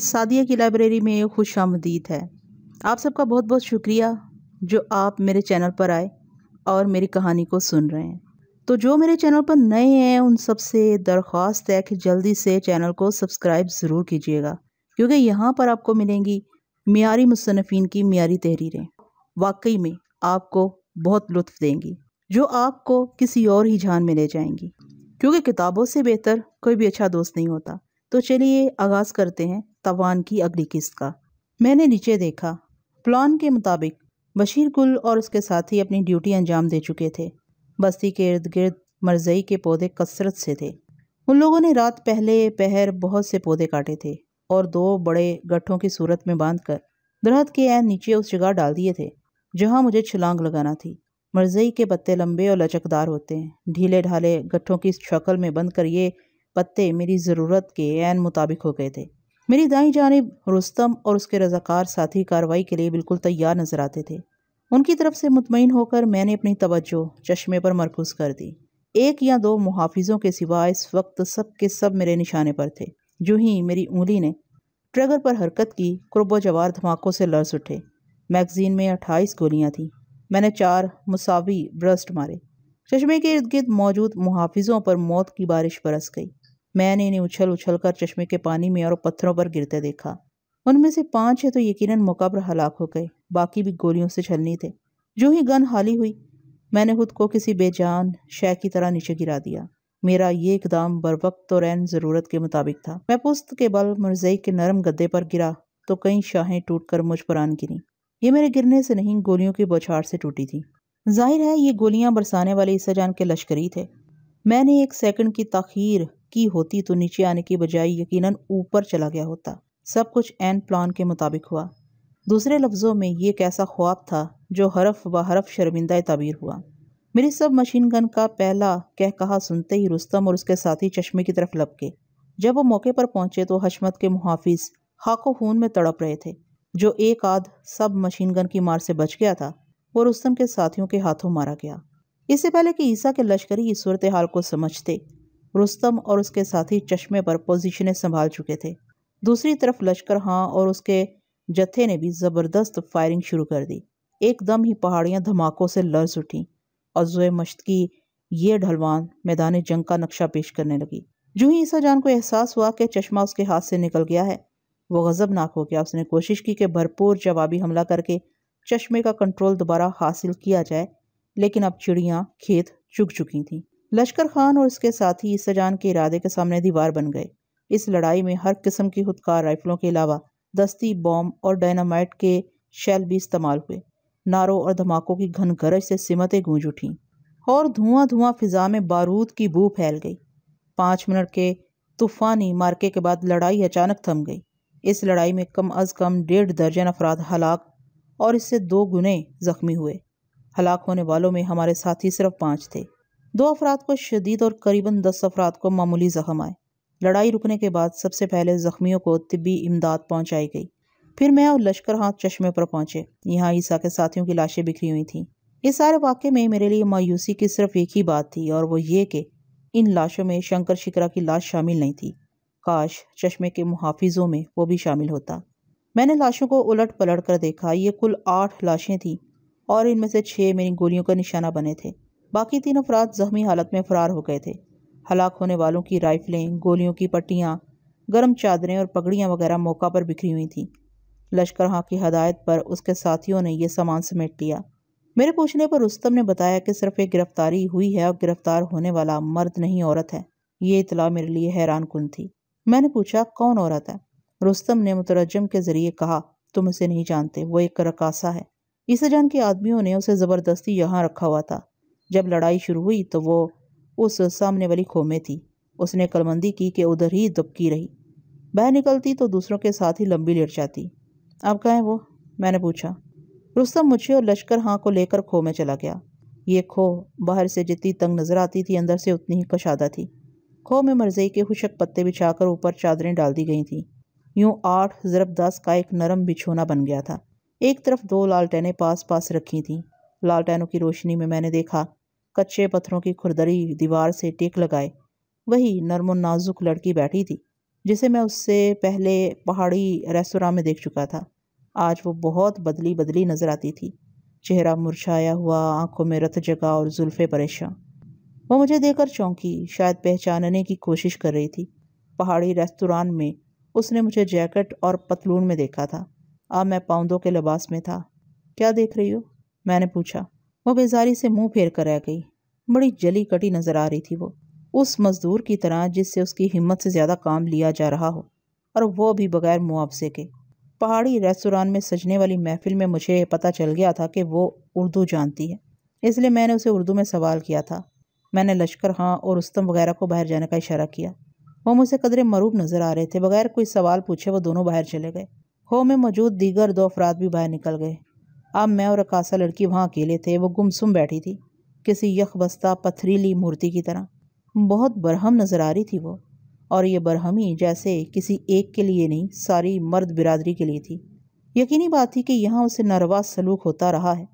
सादिया की लाइब्रेरी में खुश आमदीद है आप सबका बहुत बहुत शुक्रिया जो आप मेरे चैनल पर आए और मेरी कहानी को सुन रहे हैं तो जो मेरे चैनल पर नए हैं उन सब से दरख्वास्त है कि जल्दी से चैनल को सब्सक्राइब ज़रूर कीजिएगा क्योंकि यहाँ पर आपको मिलेंगी मीरी मुसनफ़ीन की मीरी तहरीरें वाकई में आपको बहुत लुत्फ देंगी जो आपको किसी और ही जान में ले जाएंगी क्योंकि किताबों से बेहतर कोई भी अच्छा दोस्त नहीं होता तो चलिए आगाज़ करते हैं तवान की अगली किस्त का मैंने नीचे देखा प्लान के मुताबिक बशीर गुल और उसके साथी अपनी ड्यूटी अंजाम दे चुके थे बस्ती के इर्द गिर्द मरजई के पौधे कसरत से थे उन लोगों ने रात पहले पहर बहुत से पौधे काटे थे और दो बड़े गट्ठों की सूरत में बांध कर दरहत के ऐन नीचे उस जगह डाल दिए थे जहाँ मुझे छलांग लगाना थी मरजई के पत्ते लंबे और लचकदार होते हैं ढीले ढाले गट्ठों की शक्ल में बंद कर ये पत्ते मेरी ज़रूरत के एन मुताबिक हो गए थे मेरी दाई जानब रुस्तम और उसके रज़ाकार साथी कार्रवाई के लिए बिल्कुल तैयार नज़र आते थे उनकी तरफ से मुतमिन होकर मैंने अपनी तवज्जो चश्मे पर मरकूज कर दी एक या दो मुहाफिजों के सिवा इस वक्त सब के सब मेरे निशाने पर थे जो ही मेरी उंगली ने ट्रगर पर हरकत की क्रबो जवार धमाकों से लर्स उठे मैगज़ीन में अट्ठाईस गोलियाँ थीं मैंने चार मुसावी ब्रस्ट मारे चश्मे के इर्द गिर्द मौजूद मुहाफिजों पर मौत की बारिश बरस गई मैंने इन्हें उछल उछल कर चश्मे के पानी में और पत्थरों पर गिरते देखा उनमें से पांच है तो यकीनन मौका पर हलाक हो गए बाकी भी गोलियों से छलनी थे जो ही गन हाली हुई मैंने खुद को किसी बेजान शय की तरह नीचे गिरा दिया मेरा ये इकदाम बर वक्त और रैन ज़रूरत के मुताबिक था मैं पुस्त के बल मरजई के नरम गद्दे पर गिरा तो कई शाहें टूट कर मुझ पर आन गिरी ये मेरे गिरने से नहीं गोलियों की बौछार से टूटी थी जाहिर है ये गोलियां बरसाने वाले ईसा जान के लश्करी थे मैंने एक सेकंड की तखीर की होती तो नीचे आने की बजाय यकीनन ऊपर चला गया होता सब कुछ एन प्लान के मुताबिक हुआ दूसरे लफ्ज़ों में ये एक ऐसा ख्वाब था जो हरफ ब हरफ शर्मिंदा तबीर हुआ मेरी सब मशीन गन का पहला कह कहा सुनते ही रुस्तम और उसके साथी चश्मे की तरफ लपके जब वो मौके पर पहुंचे तो हशमत के मुहाफिज हाको खून में तड़प रहे थे जो एक आध सब मशीन गन की मार से बच गया था वो रुस्तम के साथियों के हाथों मारा गया इससे पहले कि ईसा के लश्करी इस सूरत हाल को समझते रुस्तम और उसके साथी चश्मे पर पोजीशनें संभाल चुके थे दूसरी तरफ लश्कर हाँ और उसके जत्थे ने भी ज़बरदस्त फायरिंग शुरू कर दी एकदम ही पहाड़ियाँ धमाकों से लर्ज उठी और जोए मश्त की ये ढलवान मैदान जंग का नक्शा पेश करने लगी जू ही ईसा जान को एहसास हुआ कि चश्मा उसके हाथ से निकल गया है वो गज़बनाक हो गया उसने कोशिश की कि भरपूर जवाबी हमला करके चश्मे का कंट्रोल दोबारा हासिल किया जाए लेकिन अब चिड़ियाँ खेत चुग चुकी थीं लश्कर खान और उसके साथी इस सजान के इरादे के सामने दीवार बन गए इस लड़ाई में हर किस्म की खुदकार राइफलों के अलावा दस्ती बॉम्ब और डायनामाइट के शैल भी इस्तेमाल हुए नारों और धमाकों की घन गरज से सिमतें गूंज उठीं और धुआं धुआं फिजा में बारूद की बू फैल गई पाँच मिनट के तूफ़ानी मार्के के बाद लड़ाई अचानक थम गई इस लड़ाई में कम अज़ कम डेढ़ दर्जन अफराद हलाक और इससे दो गुने ज़ख्मी हुए हलाक होने वालों में हमारे साथी सिर्फ पाँच थे दो अफराद को शदीद और करीबन दस अफराद को मामूली ज़ख्म आए लड़ाई रुकने के बाद सबसे पहले ज़ख्मियों को तबी इमदाद पहुँचाई गई फिर मैं और लश्कर हाथ चश्मे पर पहुँचे यहाँ ईसा के साथियों की लाशें बिखरी हुई थीं इस सारे वाक़े में मेरे लिए मायूसी की सिर्फ एक ही बात थी और वो ये कि इन लाशों में शंकर शिकरा की लाश शामिल नहीं थी काश चश्मे के मुहाफिजों में वो भी शामिल होता मैंने लाशों को उलट पलट कर देखा ये कुल आठ लाशें थीं और इनमें से छः मेरी गोलियों का निशाना बने थे बाकी तीन अफराद जख्मी हालत में फरार हो गए थे हलाक होने वालों की राइफलें गोलियों की पट्टियाँ गर्म चादरें और पगड़ियाँ वगैरह मौका पर बिखरी हुई थीं लश्कर हाँ की हदायत पर उसके साथियों ने यह सामान समेट लिया मेरे पूछने पर रुस्तम ने बताया कि सिर्फ एक गिरफ्तारी हुई है और गिरफ्तार होने वाला मर्द नहीं औरत है ये इतला मेरे लिए हैरान कन थी मैंने पूछा कौन औरत है रुस्तम ने मुतरजम के ज़रिए कहा तुम उसे नहीं जानते वो एक रकासा है ईसाजान के आदमियों ने उसे ज़बरदस्ती यहाँ रखा हुआ था जब लड़ाई शुरू हुई तो वो उस सामने वाली खो में थी उसने कलमंदी की कि उधर ही दुबकी रही बह निकलती तो दूसरों के साथ ही लंबी लेट जाती अब कहें वो मैंने पूछा रुस्तम मुझे और लश्कर हाँ को लेकर खो में चला गया ये खो बाहर से जितनी तंग नज़र आती थी अंदर से उतनी ही कशादा थी खो में मरजई के हुशक पत्ते बिछाकर ऊपर चादरें डाल दी गई थीं यूँ आठ ज़रब दस का एक नरम बिछोना बन गया था एक तरफ दो लालटेने पास पास रखी थीं लालटेनों की रोशनी में मैंने देखा कच्चे पत्थरों की खुरदरी दीवार से टेक लगाए वही नरम नाजुक लड़की बैठी थी जिसे मैं उससे पहले पहाड़ी रेस्तरा में देख चुका था आज वो बहुत बदली बदली नज़र आती थी चेहरा मुरछाया हुआ आंखों में रथ जगा और जुल्फ़े परेशान वो मुझे देखकर चौंकी शायद पहचानने की कोशिश कर रही थी पहाड़ी रेस्तरान में उसने मुझे जैकेट और पतलून में देखा था अब मैं पाउंदों के लिबास में था क्या देख रही हो मैंने पूछा वो बेजारी से मुंह फेर कर रह गई बड़ी जली कटी नज़र आ रही थी वो उस मज़दूर की तरह जिससे उसकी हिम्मत से ज़्यादा काम लिया जा रहा हो और वो भी बगैर मुआवजे के पहाड़ी रेस्तोरान में सजने वाली महफिल में मुझे पता चल गया था कि वो उर्दू जानती है इसलिए मैंने उसे उर्दू में सवाल किया था मैंने लश्कर हाँ और उस्तम वगैरह को बाहर जाने का इशारा किया वो मुझे कदरे मरूब नज़र आ रहे थे बगैर कोई सवाल पूछे वो दोनों बाहर चले गए हो में मौजूद दीगर दो अफराद भी बाहर निकल गए अब मैं और अकासा लड़की वहाँ अकेले थे वो गुमसुम बैठी थी किसी यखबस्ता पथरीली मूर्ति की तरह बहुत बरहम नज़र आ रही थी वो और ये बरहमी जैसे किसी एक के लिए नहीं सारी मर्द बिरादरी के लिए थी यकीनी बात थी कि यहाँ उसे नरवा सलूक होता रहा है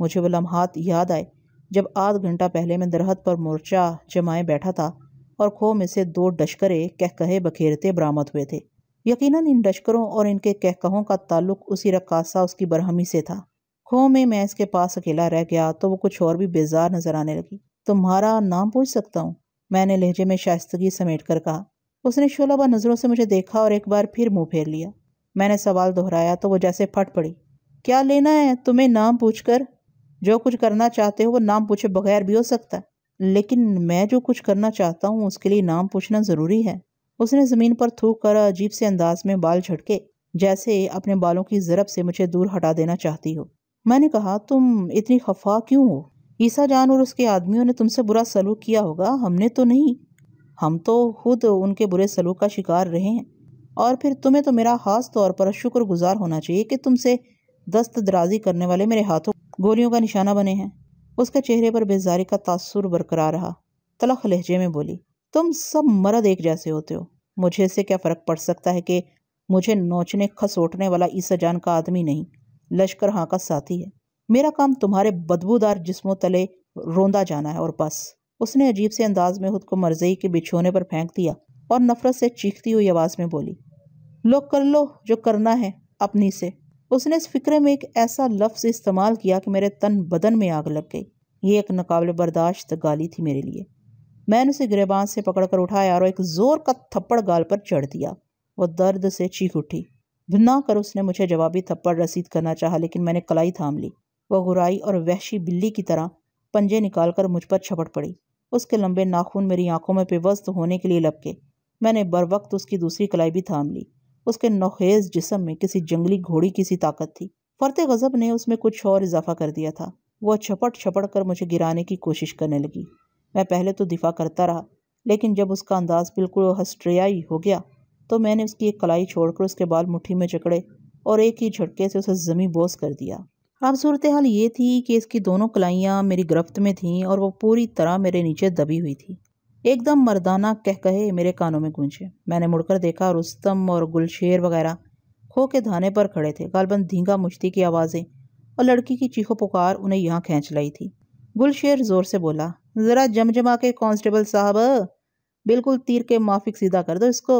मुझे वो लम्हात याद आए जब आध घंटा पहले मैं दरहत पर मोर्चा जमाए बैठा था और खो में से दो डशकरे कह कहे बखेरते बरामद हुए थे यकीनन इन लश्करों और इनके कहकहों का ताल्लुक उसी रकासा उसकी बरहमी से था खो में मैं इसके पास अकेला रह गया तो वो कुछ और भी बेजार नजर आने लगी तुम्हारा नाम पूछ सकता हूँ मैंने लहजे में शाइस्तगी समेट कर कहा उसने शोलाबा नज़रों से मुझे देखा और एक बार फिर मुंह फेर लिया मैंने सवाल दोहराया तो वो जैसे फट पड़ी क्या लेना है तुम्हें नाम पूछकर जो कुछ करना चाहते हो वो नाम पूछे बगैर भी हो सकता है लेकिन मैं जो कुछ करना चाहता हूँ उसके लिए नाम पूछना ज़रूरी है उसने ज़मीन पर थूक कर अजीब से अंदाज में बाल झटके जैसे अपने बालों की ज़रब से मुझे दूर हटा देना चाहती हो मैंने कहा तुम इतनी खफा क्यों हो ईसा जान और उसके आदमियों ने तुमसे बुरा सलूक किया होगा हमने तो नहीं हम तो खुद उनके बुरे सलूक का शिकार रहे हैं और फिर तुम्हें तो मेरा ख़ास तौर पर शुक्रगुजार होना चाहिए कि तुमसे दस्त दराजी करने वाले मेरे हाथों गोलियों का निशाना बने हैं उसके चेहरे पर बेजारी का तासुर बरकरार रहा तलख लहजे में बोली तुम सब मरद एक जैसे होते हो मुझे से क्या फ़र्क पड़ सकता है कि मुझे नोचने खसोटने वाला ईसा जान का आदमी नहीं लश्कर हाँ का साथी है मेरा काम तुम्हारे बदबूदार जिस्मों तले रोंदा जाना है और बस उसने अजीब से अंदाज में खुद को मरजई के बिछोने पर फेंक दिया और नफरत से चीखती हुई आवाज़ में बोली लो कर लो जो करना है अपनी से उसने इस फिक्रे में एक ऐसा लफ्ज़ इस्तेमाल किया कि मेरे तन बदन में आग लग गई ये एक नाकबले बर्दाश्त गाली थी मेरे लिए मैंने उसे गिरेबान से पकड़कर उठाया और एक ज़ोर का थप्पड़ गाल पर चढ़ दिया वह दर्द से चीख उठी भिन्ना कर उसने मुझे जवाबी थप्पड़ रसीद करना चाहा लेकिन मैंने कलाई थाम ली वह गुराई और वहशी बिल्ली की तरह पंजे निकालकर मुझ पर छपट पड़ी उसके लंबे नाखून मेरी आंखों में पेवस्त होने के लिए लपके मैंने बर वक्त उसकी दूसरी कलाई भी थाम ली उसके नोखेज जिसम में किसी जंगली घोड़ी की सी ताकत थी फरते गज़ब ने उसमें कुछ और इजाफा कर दिया था वह छपट छपट कर मुझे गिराने की कोशिश करने लगी मैं पहले तो दिफा करता रहा लेकिन जब उसका अंदाज़ बिल्कुल हस्ट्रियाई हो गया तो मैंने उसकी एक कलाई छोड़कर उसके बाल मुट्ठी में जकड़े और एक ही झटके से उसे जमी बोस कर दिया अब सूरत हाल ये थी कि इसकी दोनों कलाइयाँ मेरी गिरफ्त में थीं और वो पूरी तरह मेरे नीचे दबी हुई थी एकदम मर्दाना कह कहे मेरे कानों में गूंजे मैंने मुड़कर देखा रुस्तम और गुलशेर वगैरह खो के धाने पर खड़े थे गालबन धींगा मुश्ती की आवाज़ें और लड़की की चीखों पुकार उन्हें यहाँ खींच लाई थी गुलशेर ज़ोर से बोला ज़रा जमजमा के कांस्टेबल साहब बिल्कुल तीर के माफिक सीधा कर दो इसको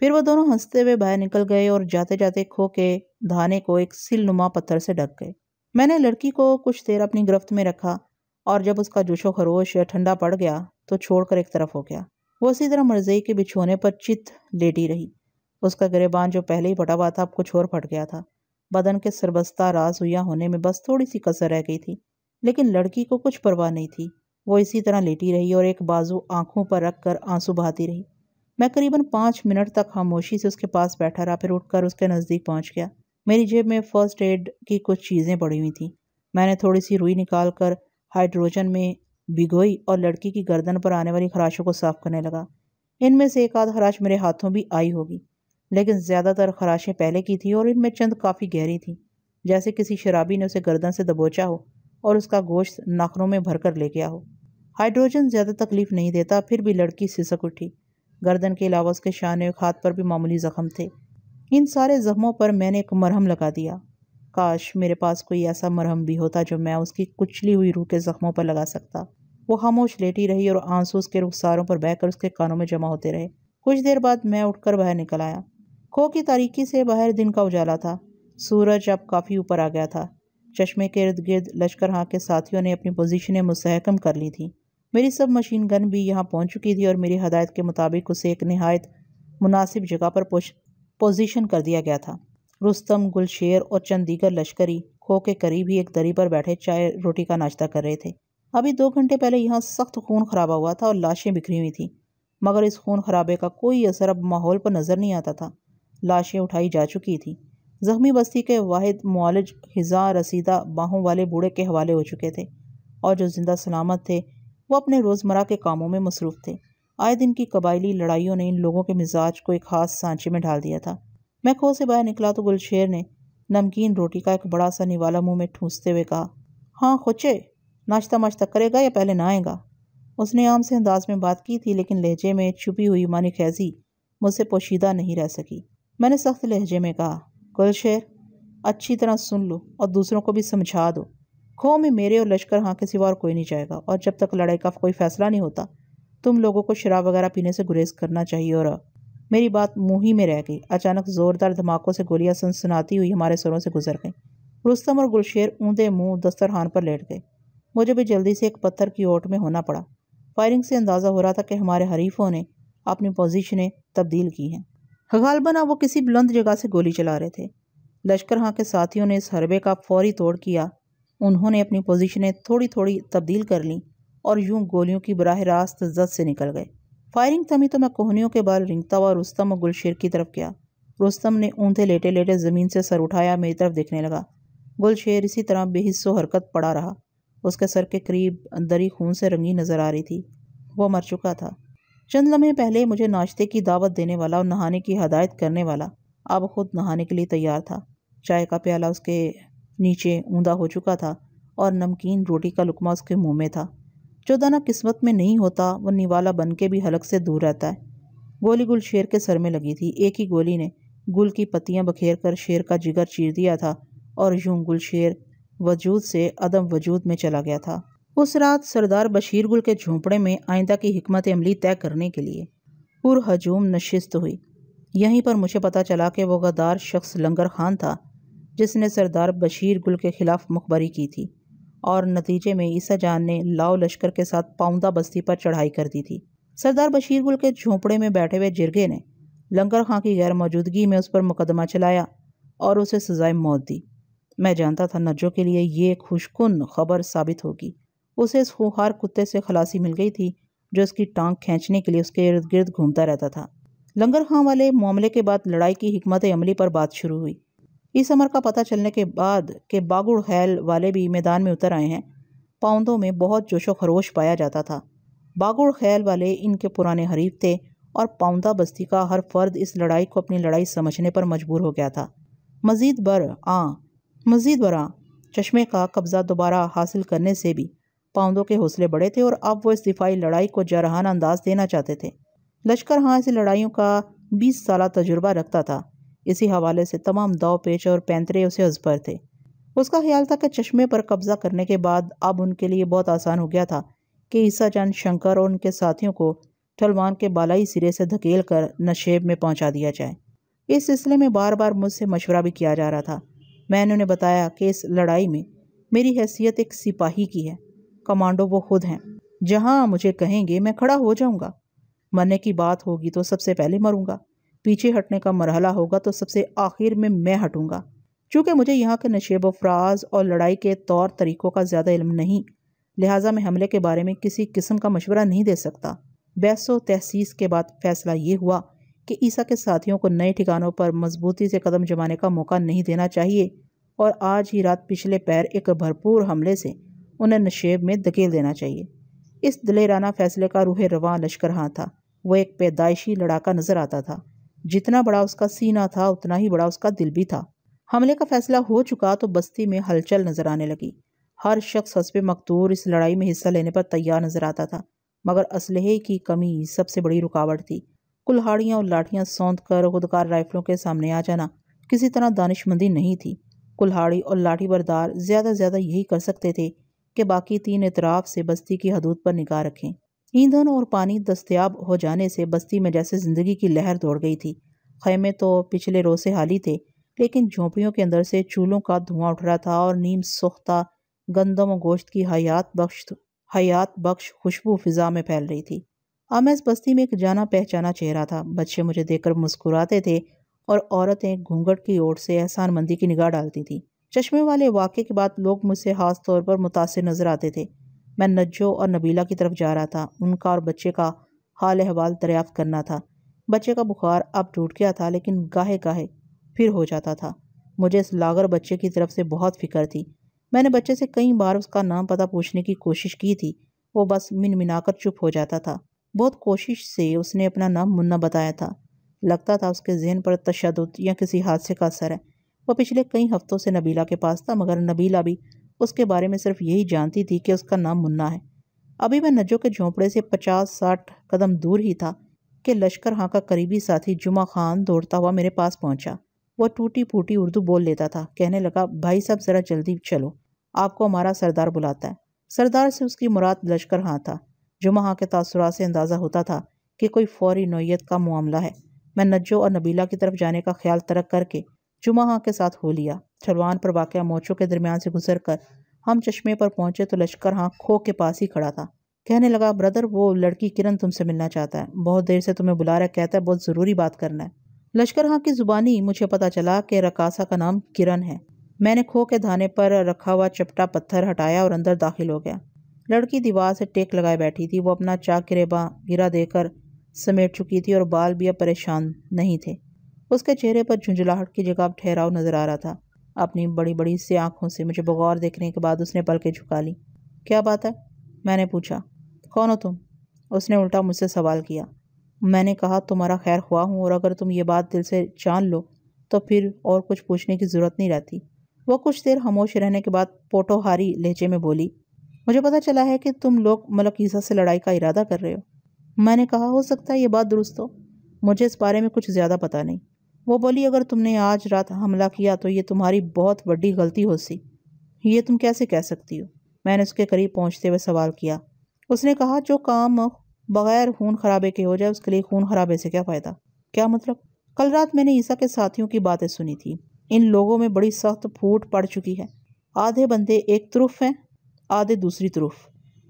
फिर वो दोनों हंसते हुए बाहर निकल गए और जाते जाते खो के धाने को एक सिलनुमा पत्थर से ढक गए मैंने लड़की को कुछ देर अपनी गिरफ्त में रखा और जब उसका जोशो खरोश ठंडा पड़ गया तो छोड़कर एक तरफ हो गया वो इसी तरह मर्जई के बिछोने पर चित लेटी रही उसका गरेबान जो पहले ही फटा हुआ था अब कुछ और फट गया था बदन के सरबस्ता राज हुआ होने में बस थोड़ी सी कसर रह गई थी लेकिन लड़की को कुछ परवाह नहीं थी वो इसी तरह लेटी रही और एक बाजू आंखों पर रख कर आंसू बहाती रही मैं करीबन पाँच मिनट तक खामोशी से उसके पास बैठा रहा फिर उठकर उसके नज़दीक पहुंच गया मेरी जेब में फ़र्स्ट एड की कुछ चीज़ें पड़ी हुई थीं मैंने थोड़ी सी रुई निकाल कर हाइड्रोजन में भिगोई और लड़की की गर्दन पर आने वाली खराशों को साफ करने लगा इनमें से एक आध खराश मेरे हाथों भी आई होगी लेकिन ज़्यादातर खराशें पहले की थी और इनमें चंद काफ़ी गहरी थी जैसे किसी शराबी ने उसे गर्दन से दबोचा हो और उसका गोश्त नाखनों में भरकर ले गया हो हाइड्रोजन ज़्यादा तकलीफ नहीं देता फिर भी लड़की सिसक उठी गर्दन के अलावा उसके शान और हाथ पर भी मामूली ज़ख्म थे इन सारे ज़ख्मों पर मैंने एक मरहम लगा दिया काश मेरे पास कोई ऐसा मरहम भी होता जो मैं उसकी कुचली हुई रूह के ज़ख्मों पर लगा सकता वो खामोश लेटी रही और आंसू उसके रुखसारों पर बहकर उसके कानों में जमा होते रहे कुछ देर बाद मैं उठकर बाहर निकल आया खो की तारीकी से बाहर दिन का उजाला था सूरज अब काफ़ी ऊपर आ गया था चश्मे के इर्द गिर्द लश्कर हाँ के साथियों ने अपनी पोजिशनें मुस्कम कर ली थीं मेरी सब मशीन गन भी यहाँ पहुँच चुकी थी और मेरी हदायत के मुताबिक उसे एक नहायत मुनासिब जगह पर पोजीशन कर दिया गया था रुस्तम गुलशेर और चंद दीगर लश्करी खो के करीब ही एक दरी पर बैठे चाय रोटी का नाश्ता कर रहे थे अभी दो घंटे पहले यहाँ सख्त खून खराबा हुआ था और लाशें बिखरी हुई थी मगर इस खून खराबे का कोई असर अब माहौल पर नज़र नहीं आता था लाशें उठाई जा चुकी थी जख्मी बस्ती के वाहिद मालज हिजा रसीदा बाहों वाले बूढ़े के हवाले हो चुके थे और जो जिंदा सलामत थे वो अपने रोज़मर्रा के कामों में मसरूफ़ थे आए दिन की कबायली लड़ाइयों ने इन लोगों के मिजाज को एक खास सांचे में ढाल दिया था मैं खो से बाहर निकला तो गुलशेर ने नमकीन रोटी का एक बड़ा सा निवाला मुंह में ठूंसते हुए कहा हाँ खोचे नाश्ता माश्ता करेगा या पहले ना आएगा उसने आम से अंदाज में बात की थी लेकिन लहजे में छुपी हुई मान खैजी मुझसे पोशीदा नहीं रह सकी मैंने सख्त लहजे में कहा गुलशेर अच्छी तरह सुन लो और दूसरों को भी समझा दो खो में मेरे और लश्कर हाँ के सिवा और कोई नहीं जाएगा और जब तक लड़ाई का कोई फैसला नहीं होता तुम लोगों को शराब वगैरह पीने से गुरेज करना चाहिए और मेरी बात मुँह ही में रह गई अचानक ज़ोरदार धमाकों से गोलियां सनसनाती हुई हमारे सरों से गुजर गईं रुस्तम और गुलशेर ऊंधे मुँह दस्तरखान पर लेट गए मुझे भी जल्दी से एक पत्थर की ओट में होना पड़ा फायरिंग से अंदाज़ा हो रहा था कि हमारे हरीफों ने अपनी पोजिशनें तब्दील की हैं गालबना वो किसी बुलंद जगह से गोली चला रहे थे लश्कर हाँ के साथियों ने इस हरबे का फौरी तोड़ किया उन्होंने अपनी पोजीशनें थोड़ी थोड़ी तब्दील कर लीं और यूं गोलियों की बराह रास्त जद से निकल गए फायरिंग थमी तो मैं कोहनियों के बाल रिंगता हुआ रुस्तम और गुलशेर की तरफ गया रुस्तम ने ऊंधे लेटे लेटे ज़मीन से सर उठाया मेरी तरफ देखने लगा गुलशेर इसी तरह बेहिस्सो हरकत पड़ा रहा उसके सर के करीब अंदरी खून से रंगी नज़र आ रही थी वह मर चुका था चंद लम्हे पहले मुझे नाश्ते की दावत देने वाला और नहाने की हदायत करने वाला अब खुद नहाने के लिए तैयार था चाय का प्याला उसके नीचे ऊंधा हो चुका था और नमकीन रोटी का लुकमा उसके मुंह में था जो दाना किस्मत में नहीं होता वो निवाला बन के भी हलक से दूर रहता है गोली गुल शेर के सर में लगी थी एक ही गोली ने गुल की पत्तियां बखेर कर शेर का जिगर चीर दिया था और यूं गुल शेर वजूद से अदम वजूद में चला गया था उस रात सरदार बशीर गुल के झोंपड़े में आइंदा की हमत अमली तय करने के लिए पुरहजूम नशिस्त हुई यहीं पर मुझे पता चला कि वह गदार शख्स लंगर खान था जिसने सरदार बशीर गुल के खिलाफ मुखबरी की थी और नतीजे में ईसा जान ने लाओ लश्कर के साथ पाउंदा बस्ती पर चढ़ाई कर दी थी सरदार बशीर गुल के झोंपड़े में बैठे हुए जिरगे ने लंगर खां की गैर मौजूदगी में उस पर मुकदमा चलाया और उसे सजाए मौत दी मैं जानता था नजो के लिए ये खुशकुन खबर साबित होगी उसे इस खुहार कुत्ते से खलासी मिल गई थी जो उसकी टांग खींचने के लिए उसके इर्द गिर्द घूमता रहता था लंगर खां वाले मामले के बाद लड़ाई की हमत अमली पर बात शुरू हुई इस अमर का पता चलने के बाद के बागुड़ खैल वाले भी मैदान में उतर आए हैं पाउंदों में बहुत जोशो खरोश पाया जाता था बागुड़ खैल वाले इनके पुराने हरीफ थे और पाउंदा बस्ती का हर फर्द इस लड़ाई को अपनी लड़ाई समझने पर मजबूर हो गया था मज़ीद बर आ मज़ीद बर आ चश्मे का कब्ज़ा दोबारा हासिल करने से भी पाउंदों के हौसले बढ़े थे और अब वो इस दिफाई लड़ाई को जरहाना अंदाज देना चाहते थे लश्कर हाँ ऐसी लड़ाइयों का बीस साल तजुर्बा रखता था इसी हवाले से तमाम दाव पेच और पैंतरे उसे अजबर थे उसका ख्याल था कि चश्मे पर कब्जा करने के बाद अब उनके लिए बहुत आसान हो गया था कि ईसा चंद शंकर और उनके साथियों को ठलवान के बालाई सिरे से धकेल कर नशेब में पहुंचा दिया जाए इस सिलसिले में बार बार मुझसे मशवरा भी किया जा रहा था मैंने उन्हें बताया कि इस लड़ाई में मेरी हैसियत एक सिपाही की है कमांडो वो खुद हैं जहाँ मुझे कहेंगे मैं खड़ा हो जाऊँगा मरने की बात होगी तो सबसे पहले मरूँगा पीछे हटने का मरहला होगा तो सबसे आखिर में मैं हटूँगा चूँकि मुझे यहाँ के नशेब अफराज और लड़ाई के तौर तरीक़ों का ज़्यादा इल्म नहीं लिहाजा मैं हमले के बारे में किसी किस्म का मशवरा नहीं दे सकता व तहसीस के बाद फ़ैसला ये हुआ कि ईसा के साथियों को नए ठिकानों पर मजबूती से कदम जमाने का मौका नहीं देना चाहिए और आज ही रात पिछले पैर एक भरपूर हमले से उन्हें नशेब में धकेल देना चाहिए इस दलेराना फैसले का रूह रवान लश्कर हाँ था वह एक पैदाइशी लड़ाका नज़र आता था जितना बड़ा उसका सीना था उतना ही बड़ा उसका दिल भी था हमले का फैसला हो चुका तो बस्ती में हलचल नजर आने लगी हर शख्स हसब मकदूर इस लड़ाई में हिस्सा लेने पर तैयार नजर आता था मगर इसलहे की कमी सबसे बड़ी रुकावट थी कुल्हाड़ियाँ और लाठियाँ सौंध कर खुदकार राइफलों के सामने आ जाना किसी तरह दानिशमंदी नहीं थी कुल्हाड़ी और लाठी बरदार ज़्यादा से ज़्यादा यही कर सकते थे कि बाकी तीन इतराफ़ से बस्ती की हदूद पर निगाह रखें ईंधन और पानी दस्तियाब हो जाने से बस्ती में जैसे ज़िंदगी की लहर दौड़ गई थी खैमे तो पिछले रोज से हाली थे लेकिन झोंपड़ियों के अंदर से चूल्हों का धुआं उठ रहा था और नीम सोख्ता गंदम और गोश्त की हयात बख्श हयात बख्श खुशबू फिजा में फैल रही थी अमेज बस्ती में एक जाना पहचाना चेहरा था बच्चे मुझे देखकर मुस्कुराते थे और औरतें घूंघट की ओर से एहसान मंदी की निगाह डालती थी चश्मे वाले वाक़े के बाद लोग मुझसे खास तौर पर मुतासर नज़र आते थे मैं नज्जो और नबीला की तरफ जा रहा था उनका और बच्चे का हाल अहवाल दरियाफ्त करना था बच्चे का बुखार अब टूट गया था लेकिन गाहे गाहे फिर हो जाता था मुझे इस लागर बच्चे की तरफ से बहुत फिक्र थी मैंने बच्चे से कई बार उसका नाम पता पूछने की कोशिश की थी वो बस मिनमिनाकर चुप हो जाता था बहुत कोशिश से उसने अपना नाम मुन्ना बताया था लगता था उसके जहन पर तशद या किसी हादसे का असर है वह पिछले कई हफ्तों से नबीला के पास था मगर नबीला भी उसके बारे में सिर्फ यही जानती थी कि उसका नाम मुन्ना है अभी मैं नजो के झोंपड़े से पचास साठ कदम दूर ही था कि लश्कर हाँ का करीबी साथी जुमा खान दौड़ता हुआ मेरे पास पहुंचा। वह टूटी फूटी उर्दू बोल लेता था कहने लगा भाई साहब ज़रा जल्दी चलो आपको हमारा सरदार बुलाता है सरदार से उसकी मुराद लश्कर हाँ था जुमा हाँ के तसरा से अंदाज़ा होता था कि कोई फौरी नोयत का मामला है मैं नज्जो और नबीला की तरफ जाने का ख्याल तरक करके जुमा हाँ के साथ हो लिया छलवान पर वाक़ मोचों के दरमियान से गुजर कर हम चश्मे पर पहुंचे तो लश्कर हाँ खो के पास ही खड़ा था कहने लगा ब्रदर वो लड़की किरण तुमसे मिलना चाहता है बहुत देर से तुम्हें बुला रहा कहता है बहुत ज़रूरी बात करना है लश्कर हाँ की ज़ुबानी मुझे पता चला कि रकासा का नाम किरण है मैंने खो के धाने पर रखा हुआ चपटा पत्थर हटाया और अंदर दाखिल हो गया लड़की दीवार से टेक लगाए बैठी थी वो अपना चाक गिरेबा गिरा देकर समेट चुकी थी और बाल भी अब परेशान नहीं थे उसके चेहरे पर झुंझुलाहट की जगह ठहराव नजर आ रहा था अपनी बड़ी बड़ी सी आंखों से मुझे बगौर देखने के बाद उसने पलके झुका ली क्या बात है मैंने पूछा कौन हो तुम उसने उल्टा मुझसे सवाल किया मैंने कहा तुम्हारा खैर हुआ हूँ और अगर तुम ये बात दिल से जान लो तो फिर और कुछ पूछने की ज़रूरत नहीं रहती वह कुछ देर खामोश रहने के बाद पोटोहारी लहजे में बोली मुझे पता चला है कि तुम लोग ईसा से लड़ाई का इरादा कर रहे हो मैंने कहा हो सकता है ये बात दुरुस्त हो मुझे इस बारे में कुछ ज़्यादा पता नहीं वो बोली अगर तुमने आज रात हमला किया तो ये तुम्हारी बहुत बड़ी गलती हो सी ये तुम कैसे कह सकती हो मैंने उसके करीब पहुंचते हुए सवाल किया उसने कहा जो काम बगैर खून खराबे के हो जाए उसके लिए खून खराबे से क्या फ़ायदा क्या मतलब कल रात मैंने ईसा के साथियों की बातें सुनी थी इन लोगों में बड़ी सख्त फूट पड़ चुकी है आधे बंदे एक तरफ हैं आधे दूसरी तरफ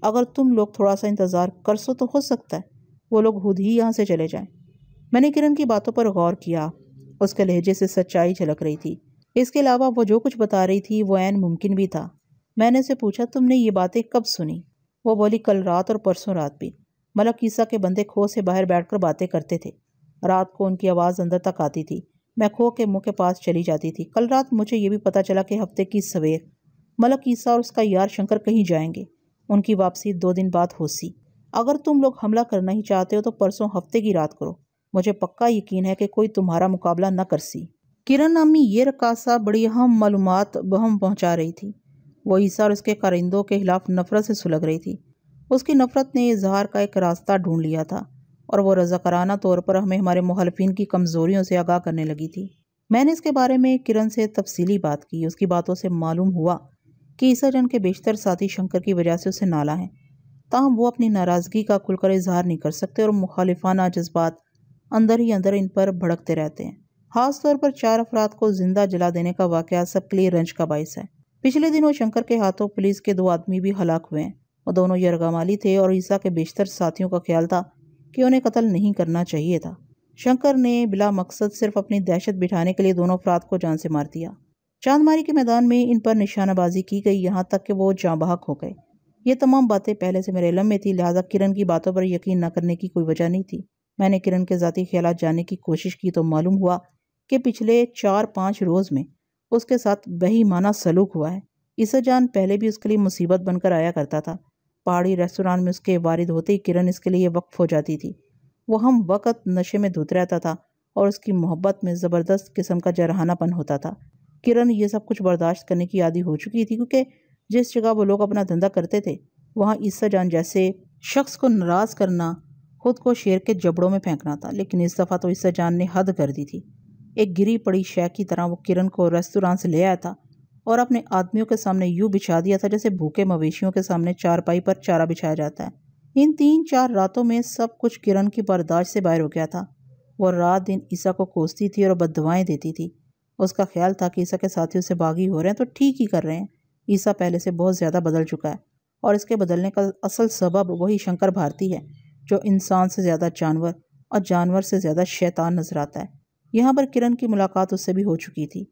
अगर तुम लोग थोड़ा सा इंतज़ार कर सो तो हो सकता है वो लोग खुद ही यहाँ से चले जाएं। मैंने किरण की बातों पर गौर किया उसके लहजे से सच्चाई झलक रही थी इसके अलावा वो जो कुछ बता रही थी वो एन मुमकिन भी था मैंने उसे पूछा तुमने ये बातें कब सुनी वो बोली कल रात और परसों रात भी मलक ईसा के बंदे खो से बाहर बैठकर बातें करते थे रात को उनकी आवाज़ अंदर तक आती थी मैं खो के मुँह के पास चली जाती थी कल रात मुझे ये भी पता चला कि हफ्ते की सवेर मलक ईसा और उसका यार शंकर कहीं जाएंगे उनकी वापसी दो दिन बाद हो सी अगर तुम लोग हमला करना ही चाहते हो तो परसों हफ्ते की रात करो मुझे पक्का यकीन है कि कोई तुम्हारा मुकाबला न कर सी किरण नामी ये रकासा बड़ी अहम मालूम बहम पहुँचा रही थी वो ईसा और उसके कारिंदों के खिलाफ नफरत से सुलग रही थी उसकी नफरत ने इजहार का एक रास्ता ढूंढ लिया था और वो रजाकाराना तौर पर हमें हमारे मुहलफिन की कमज़ोरियों से आगाह करने लगी थी मैंने इसके बारे में किरण से तफसीली बात की उसकी बातों से मालूम हुआ कि ईसा जन के बेशतर साथी शंकर की वजह से उसे नाला है ताहम वो अपनी नाराज़गी का खुलकर इजहार नहीं कर सकते और मुखालिफाना जज्बात अंदर ही अंदर इन पर भड़कते रहते हैं खास तौर पर चार अफराद को जिंदा जला देने का वाक़ सबके लिए रंज का बायस है पिछले दिनों शंकर के हाथों पुलिस के दो आदमी भी हलाक हुए हैं और दोनों यरगामाली थे और ईसा के बेशतर साथियों का ख्याल था कि उन्हें कत्ल नहीं करना चाहिए था शंकर ने बिला मकसद सिर्फ अपनी दहशत बिठाने के लिए दोनों अफराद को जान से मार दिया चांदमारी के मैदान में इन पर निशानाबाजी की गई यहाँ तक कि वो जाँबाहक हो गए ये तमाम बातें पहले से मेरे इलम में थी लिहाजा किरण की बातों पर यकीन न करने की कोई वजह नहीं थी मैंने किरण के ज़ाती ख्याल जानने की कोशिश की तो मालूम हुआ कि पिछले चार पाँच रोज़ में उसके साथ बहीमाना सलूक हुआ है ईसा जान पहले भी उसके लिए मुसीबत बनकर आया करता था पहाड़ी रेस्टोरेंट में उसके वारिद होते ही किरण इसके लिए वक्फ हो जाती थी वह हम वक़्त नशे में धुत रहता था और उसकी मोहब्बत में ज़बरदस्त किस्म का जरहानापन होता था किरण ये सब कुछ बर्दाश्त करने की आदि हो चुकी थी क्योंकि जिस जगह वो लोग अपना धंधा करते थे वहाँ ईसा जान जैसे शख्स को नाराज़ करना खुद को शेर के जबड़ों में फेंकना था लेकिन इस दफ़ा तो इससे जान ने हद कर दी थी एक गिरी पड़ी शेख की तरह वो किरण को रेस्तोरान से ले आया था और अपने आदमियों के सामने यूँ बिछा दिया था जैसे भूखे मवेशियों के सामने चारपाई पर चारा बिछाया जाता है इन तीन चार रातों में सब कुछ किरण की बर्दाश्त से बाहर हो गया था वह रात दिन ईसा को कोसती थी और बदवाएँ देती थी उसका ख्याल था कि ईसा के साथी उसे बागी हो रहे हैं तो ठीक ही कर रहे हैं ईसा पहले से बहुत ज़्यादा बदल चुका है और इसके बदलने का असल सबब वही शंकर भारती है जो इंसान से ज़्यादा जानवर और जानवर से ज़्यादा शैतान नज़र आता है यहाँ पर किरण की मुलाकात उससे भी हो चुकी थी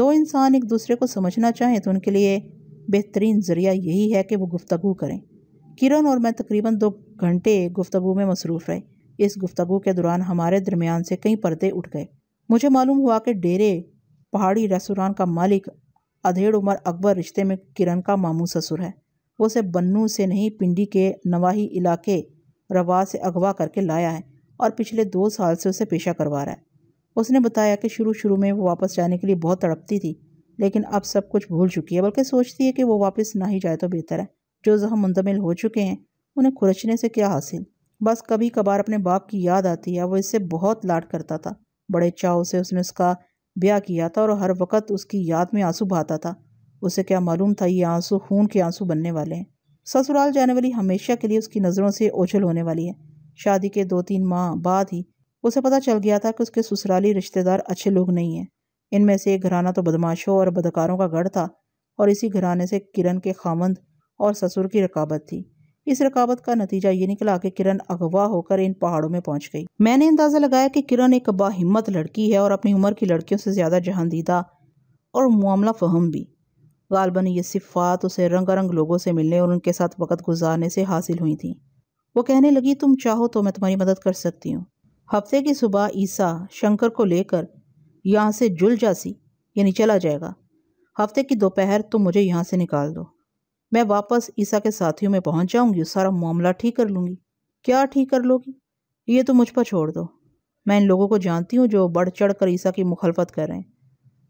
दो इंसान एक दूसरे को समझना चाहें तो उनके लिए बेहतरीन ज़रिया यही है कि वो गुफ्तु करें किरण और मैं तकरीबन दो घंटे गुफ्तु में मसरूफ़ रहे इस गुफ्तु के दौरान हमारे दरमियान से कई पर्दे उठ गए मुझे मालूम हुआ कि डेरे पहाड़ी रेस्टोरान का मालिक अधेड़ उमर अकबर रिश्ते में किरण का मामू ससुर है वो सिर्फ बन्नू से नहीं पिंडी के नवाही इलाके रवा से अगवा करके लाया है और पिछले दो साल से उसे पेशा करवा रहा है उसने बताया कि शुरू शुरू में वो वापस जाने के लिए बहुत तड़पती थी लेकिन अब सब कुछ भूल चुकी है बल्कि सोचती है कि वो वापस ना ही जाए तो बेहतर है जो जहाँ मुंतमिल हो चुके हैं उन्हें खुरचने से क्या हासिल बस कभी कभार अपने बाप की याद आती है वो इससे बहुत लाड करता था बड़े चाव से उसने उसका ब्याह किया था और हर वक्त उसकी याद में आंसू बहाता था उसे क्या मालूम था ये आंसू खून के आंसू बनने वाले हैं ससुराल जाने वाली हमेशा के लिए उसकी नज़रों से ओझल होने वाली है शादी के दो तीन माह बाद ही उसे पता चल गया था कि उसके ससुराली रिश्तेदार अच्छे लोग नहीं हैं इनमें से एक घराना तो बदमाशों और बदकारों का गढ़ था और इसी घराने से किरण के खामंद और ससुर की रकाबत थी इस रकाबत का नतीजा ये निकला कि किरण अगवा होकर इन पहाड़ों में पहुंच गई मैंने अंदाज़ा लगाया कि किरण एक बाहिम्मत लड़की है और अपनी उम्र की लड़कियों से ज़्यादा जहानदीदा और मामला फहम भी गालबन ये सिफ़ात उसे रंगारंग लोगों से मिलने और उनके साथ वक़्त गुजारने से हासिल हुई थी वो कहने लगी तुम चाहो तो मैं तुम्हारी मदद कर सकती हूँ हफ्ते की सुबह ईसा शंकर को लेकर यहाँ से जुल जासी यानी चला जाएगा हफ्ते की दोपहर तुम मुझे यहाँ से निकाल दो मैं वापस ईसा के साथियों में पहुँच जाऊँगी सारा मामला ठीक कर लूँगी क्या ठीक कर लोगी ये तो मुझ पर छोड़ दो मैं इन लोगों को जानती हूँ जो बढ़ चढ़ कर ईसा की मुखालफत कर रहे हैं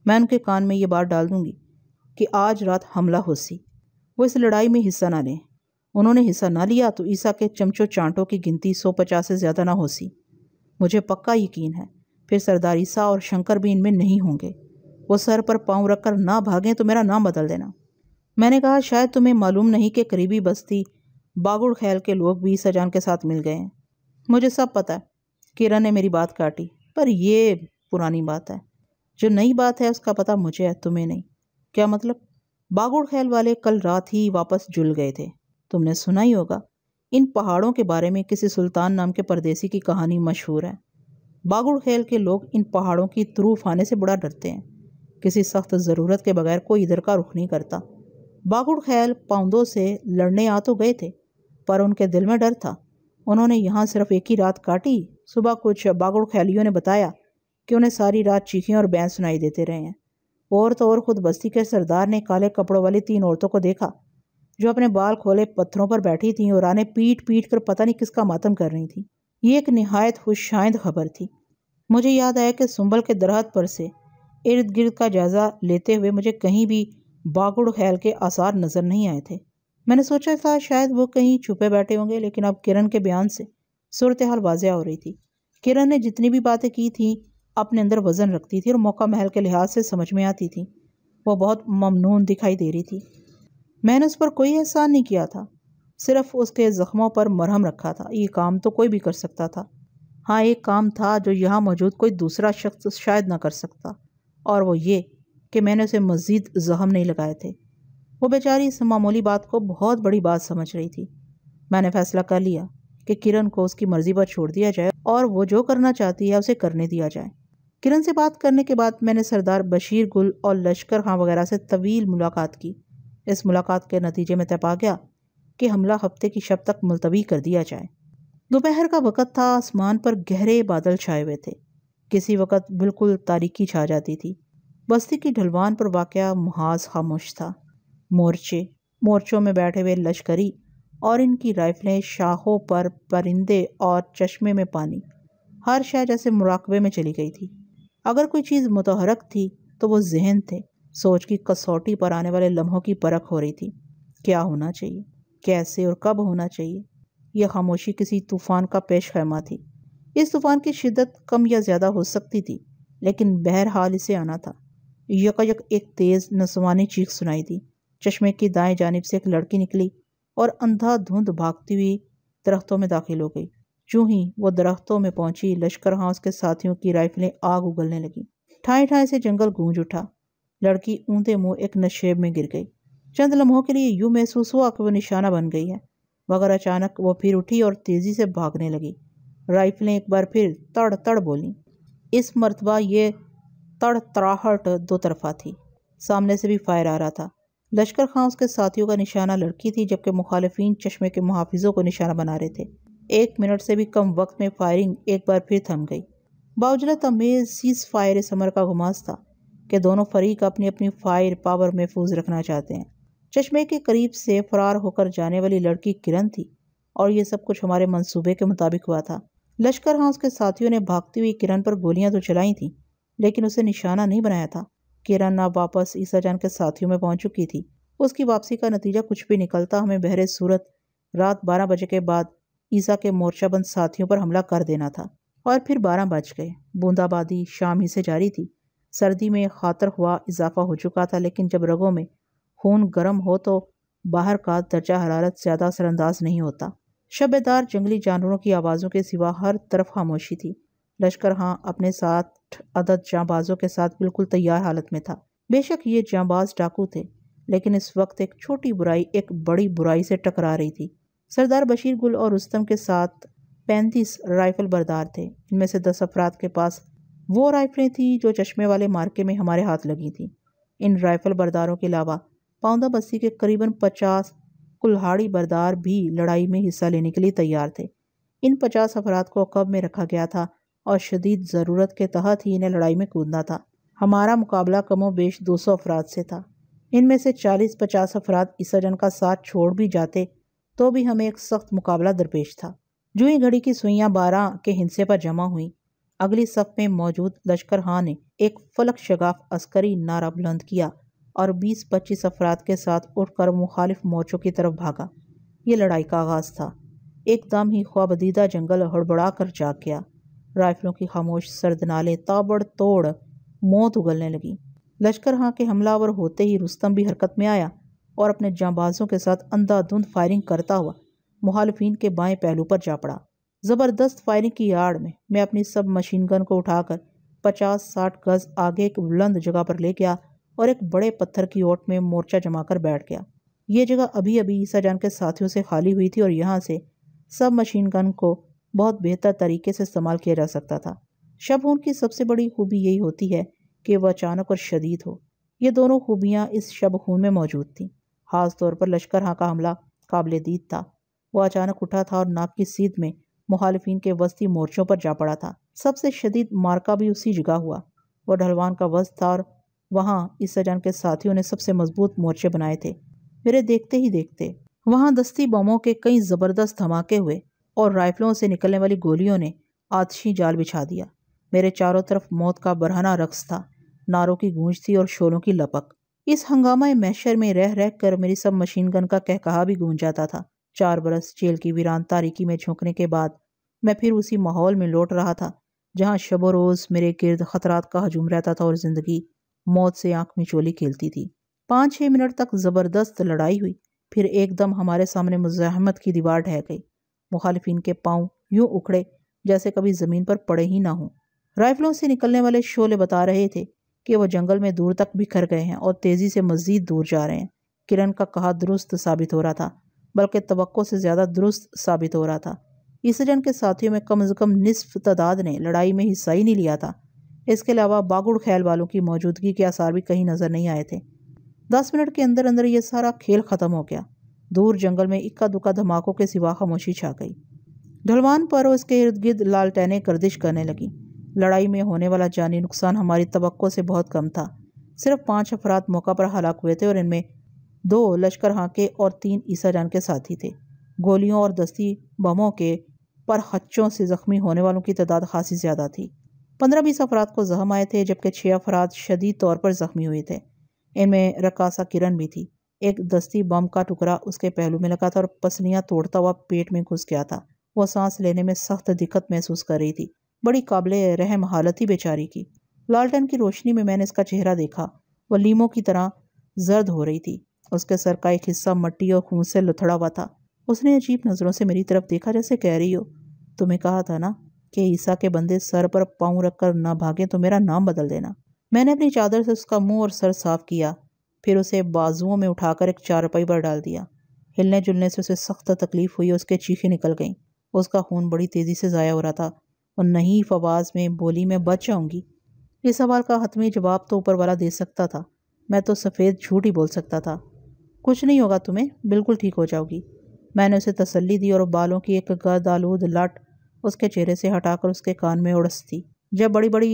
मैं उनके कान में ये बात डाल दूँगी कि आज रात हमला हो सी वो इस लड़ाई में हिस्सा ना लें उन्होंने हिस्सा ना लिया तो ईसा के चमचों चांटों की गिनती सौ पचास से ज़्यादा ना हो सी मुझे पक्का यकीन है फिर सरदार ईसा और शंकर भी इनमें नहीं होंगे वो सर पर पाँव रखकर ना भागें तो मेरा नाम बदल देना मैंने कहा शायद तुम्हें मालूम नहीं कि करीबी बस्ती बागुड़ खैल के लोग भी ईसा जान के साथ मिल गए हैं मुझे सब पता है किरण ने मेरी बात काटी पर यह पुरानी बात है जो नई बात है उसका पता मुझे है तुम्हें नहीं क्या मतलब बागुड़ खैल वाले कल रात ही वापस जुल गए थे तुमने सुना ही होगा इन पहाड़ों के बारे में किसी सुल्तान नाम के परदेसी की कहानी मशहूर है बागुड़ खैल के लोग इन पहाड़ों की तरूफ आने से बड़ा डरते हैं किसी सख्त ज़रूरत के बगैर कोई इधर का रुख नहीं करता बागुड़ खैल पाउंदों से लड़ने आ तो गए थे पर उनके दिल में डर था उन्होंने यहाँ सिर्फ एक ही रात काटी सुबह कुछ बागुड़ खैलियों ने बताया कि उन्हें सारी रात चीखें और बैन सुनाई देते रहे हैं और तो और खुद बस्ती के सरदार ने काले कपड़ों वाली तीन औरतों को देखा जो अपने बाल खोले पत्थरों पर बैठी थीं और आने पीट पीट कर पता नहीं किसका मातम कर रही थी ये एक नहायत खुशाइंद खबर थी मुझे याद आया कि सुंबल के दरहत पर से इर्द गिर्द का जायज़ा लेते हुए मुझे कहीं भी बागुड़ ख्याल के आसार नज़र नहीं आए थे मैंने सोचा था शायद वो कहीं छुपे बैठे होंगे लेकिन अब किरण के बयान से सूरत हाल वाजिया हो रही थी किरण ने जितनी भी बातें की थीं अपने अंदर वज़न रखती थी और मौका महल के लिहाज से समझ में आती थी वह बहुत ममनून दिखाई दे रही थी मैंने उस पर कोई एहसान नहीं किया था सिर्फ उसके ज़ख्मों पर मरहम रखा था ये काम तो कोई भी कर सकता था हाँ एक काम था जो यहाँ मौजूद कोई दूसरा शख्स शायद ना कर सकता और वो ये कि मैंने उसे मज़ीद ज़ख्म नहीं लगाए थे वो बेचारी इस मामूली बात को बहुत बड़ी बात समझ रही थी मैंने फैसला कर लिया कि किरण को उसकी मर्ज़ी पर छोड़ दिया जाए और वो जो करना चाहती है उसे करने दिया जाए किरण से बात करने के बाद मैंने सरदार बशीर गुल और लश्कर खां वगैरह से तवील मुलाकात की इस मुलाकात के नतीजे में तय पा गया कि हमला हफ्ते की शब तक मुलतवी कर दिया जाए दोपहर का वक़्त था आसमान पर गहरे बादल छाए हुए थे किसी वक़्त बिल्कुल तारीखी छा जाती थी बस्ती की ढलवान पर वाक़ महाज खामोश था मोर्चे मोर्चों में बैठे हुए लश्करी और इनकी राइफलें शाखों पर परिंदे और चश्मे में पानी हर शह जैसे मुराकबे में चली गई थी अगर कोई चीज़ मुतहरक थी तो वो जहन थे सोच की कसौटी पर आने वाले लम्हों की परख हो रही थी क्या होना चाहिए कैसे और कब होना चाहिए यह खामोशी किसी तूफ़ान का पेश खैमा थी इस तूफ़ान की शिद्दत कम या ज़्यादा हो सकती थी लेकिन बहरहाल इसे आना था यकयक एक तेज़ नसवानी चीख सुनाई थी चश्मे की दाएं जानब से एक लड़की निकली और अंधा धुंध भागती हुई दरख्तों में दाखिल हो गई जूँ ही वो दरख्तों में पहुंची लश्कर हाँ उसके साथियों की राइफलें आग उगलने लगी ठाए ठाएँ से जंगल गूंज उठा लड़की ऊंधे मुंह एक नशेब में गिर गई चंद लम्हों के लिए यूं महसूस हुआ कि वो निशाना बन गई है मगर अचानक वो फिर उठी और तेज़ी से भागने लगी राइफलें एक बार फिर तड़ तड़ बोलीं इस मरतबा ये तड़ तराहट दो तरफा थी सामने से भी फायर आ रहा था लश्कर खां उसके साथियों का निशाना लड़की थी जबकि मुखालफी चश्मे के मुहाफिजों को निशाना बना रहे थे एक मिनट से भी कम वक्त में फायरिंग एक बार फिर थम गई बावजूद तमेज सीज फायर समर का घुमास था कि दोनों फरीक अपनी अपनी फायर पावर महफूज रखना चाहते हैं चश्मे के करीब से फरार होकर जाने वाली लड़की किरण थी और ये सब कुछ हमारे मंसूबे के मुताबिक हुआ था लश्कर हाँ उसके साथियों ने भागती हुई किरण पर गोलियां तो चलाई थीं लेकिन उसे निशाना नहीं बनाया था किरण ना वापस ईसा जान के साथियों में पहुंच चुकी थी उसकी वापसी का नतीजा कुछ भी निकलता हमें बहरे सूरत रात बारह बजे के बाद ईसा के मोर्चाबंद साथियों पर हमला कर देना था और फिर बारह बज गए बूंदाबादी शाम ही से जारी थी सर्दी में खातर हुआ इजाफा हो चुका था लेकिन जब रगों में खून गर्म हो तो बाहर का दर्जा हरारत ज़्यादा असरअंदाज नहीं होता शबेदार जंगली जानवरों की आवाज़ों के सिवा हर तरफ खामोशी थी लश्कर हाँ अपने साथ अदद जाँबाजों के साथ बिल्कुल तैयार हालत में था बेशक ये जांबाज डाकू थे लेकिन इस वक्त एक छोटी बुराई एक बड़ी बुराई से टकरा रही थी सरदार बशीर गुल और रुस्तम के साथ पैंतीस राइफल बरदार थे इनमें से दस अफराद के पास वो राइफलें थीं जो चश्मे वाले मार्के में हमारे हाथ लगी थीं इन राइफल बरदारों के अलावा पाउंदा बस्ती के करीबन पचास कुल्हाड़ी बरदार भी लड़ाई में हिस्सा लेने के लिए तैयार थे इन पचास अफराद को कब में रखा गया था और शदीद ज़रूरत के तहत ही इन्हें लड़ाई में कूदना था हमारा मुकाबला कमो बेश दो सौ अफराद से था इनमें से चालीस पचास अफराद इस जन का साथ छोड़ भी जाते तो भी हमें एक सख्त मुकाबला दरपेश था जो ही घड़ी की सुइयां बारह के हिंसे पर जमा हुईं अगली सफ में मौजूद लश्कर खां ने एक फलक शगाफ अस्करी नारा बुलंद किया और 20-25 अफराद के साथ उठकर मुखालिफ मोर्चों की तरफ भागा ये लड़ाई का आगाज़ था एकदम ही ख्वाबदीदा जंगल हड़बड़ा कर जाग गया राइफलों की खामोश सर्द नाले ताबड़ तोड़ मौत उगलने लगी लश्कर खां के हमलावर होते ही रुस्तम भी हरकत में आया और अपने जांबाजों के साथ अंधाधुंध फायरिंग करता हुआ मुहालफिन के बाएं पहलू पर जा पड़ा ज़बरदस्त फायरिंग की आड़ में मैं अपनी सब मशीन गन को उठाकर पचास साठ गज आगे एक बुलंद जगह पर ले गया और एक बड़े पत्थर की ओट में मोर्चा जमा कर बैठ गया ये जगह अभी अभी ईसा जान के साथियों से खाली हुई थी और यहाँ से सब मशीन गन को बहुत बेहतर तरीके से इस्तेमाल किया जा सकता था शबहून की सबसे बड़ी खूबी यही होती है कि वह अचानक और शदीद हो ये दोनों खूबियाँ इस शब खून में मौजूद थीं खास तौर पर लश्कर हाँ का हमला काबिल दीद था वो अचानक उठा था और नाक की सीध में मुखालफी के वस्ती मोर्चों पर जा पड़ा था सबसे शदीद मार्का भी उसी जगह हुआ वह ढलवान का वस्त था और वहाँ इस जान के साथियों ने सबसे मजबूत मोर्चे बनाए थे मेरे देखते ही देखते वहाँ दस्ती बमों के कई ज़बरदस्त धमाके हुए और राइफलों से निकलने वाली गोलियों ने आतशी जाल बिछा दिया मेरे चारों तरफ मौत का बरहना रक्स था नारों की गूंज थी और शोलों की लपक इस हंगामा मैशर में रह रह कर मेरी सब मशीन गन का कहकहा भी गूंज जाता था चार बरस जेल की वीरान तारीकी में झोंकने के बाद मैं फिर उसी माहौल में लौट रहा था जहाँ शबो रोज़ मेरे गिर्द खतरात का हजूम रहता था और ज़िंदगी मौत से आंख में चोली खेलती थी पाँच छः मिनट तक ज़बरदस्त लड़ाई हुई फिर एकदम हमारे सामने मुजाहमत की दीवार ढह गई मुखालफिन के पाँव यूं उखड़े जैसे कभी ज़मीन पर पड़े ही ना हों राइफलों से निकलने वाले शोले बता रहे थे कि वो जंगल में दूर तक बिखर गए हैं और तेज़ी से मज़ीद दूर जा रहे हैं किरण का कहा दुरुस्त साबित हो रहा था बल्कि तो से ज़्यादा दुरुस्त साबित हो रहा था ईसजन के साथियों में कम अज़ कम निसफ तादाद ने लड़ाई में हिस्सा ही नहीं लिया था इसके अलावा बागुड़ ख्याल वालों की मौजूदगी के आसार भी कहीं नज़र नहीं आए थे दस मिनट के अंदर अंदर यह सारा खेल ख़त्म हो गया दूर जंगल में इक्का दुक्का धमाकों के सिवा खामोशी छा गई ढलवान पर उसके इर्द गिर्द लालटैने गर्दिश करने लगी लड़ाई में होने वाला जानी नुकसान हमारी तो से बहुत कम था सिर्फ पाँच अफराद मौका पर हलाक हुए थे और इनमें दो लश्कर हाके और तीन ईसा जान के साथी थे गोलियों और दस्ती बमों के पर हच्चों से ज़ख्मी होने वालों की तादाद खासी ज़्यादा थी पंद्रह बीस अफराद को जख्म आए थे जबकि छः अफराद शदीद तौर पर ज़ख्मी हुए थे इनमें रकासा किरण भी थी एक दस्ती बम का टुकड़ा उसके पहलू में लगा था और पसलियाँ तोड़ता हुआ पेट में घुस गया था वह सांस लेने में सख्त दिक्कत महसूस कर रही थी बड़ी काबिल रहम हालत ही बेचारी की लालटेन की रोशनी में मैंने इसका चेहरा देखा वह लीमों की तरह जर्द हो रही थी उसके सर का एक हिस्सा मट्टी और खून से लथड़ा हुआ था उसने अजीब नज़रों से मेरी तरफ देखा जैसे कह रही हो तुम्हें कहा था ना कि ईसा के बंदे सर पर पाँव रखकर ना भागें तो मेरा नाम बदल देना मैंने अपनी चादर से उसका मुंह और सर साफ किया फिर उसे बाजुओं में उठाकर एक चारपाई पर डाल दिया हिलने जुलने से उसे सख्त तकलीफ हुई उसके चीखें निकल गईं उसका खून बड़ी तेज़ी से ज़ाया हो रहा था और नहीं फवाज में बोली मैं बच जाऊँगी इस सवाल का हतमी जवाब तो ऊपर वाला दे सकता था मैं तो सफ़ेद झूठ ही बोल सकता था कुछ नहीं होगा तुम्हें बिल्कुल ठीक हो जाओगी मैंने उसे तसल्ली दी और बालों की एक गर्द आलूद लट उसके चेहरे से हटाकर उसके कान में उड़स दी जब बड़ी बड़ी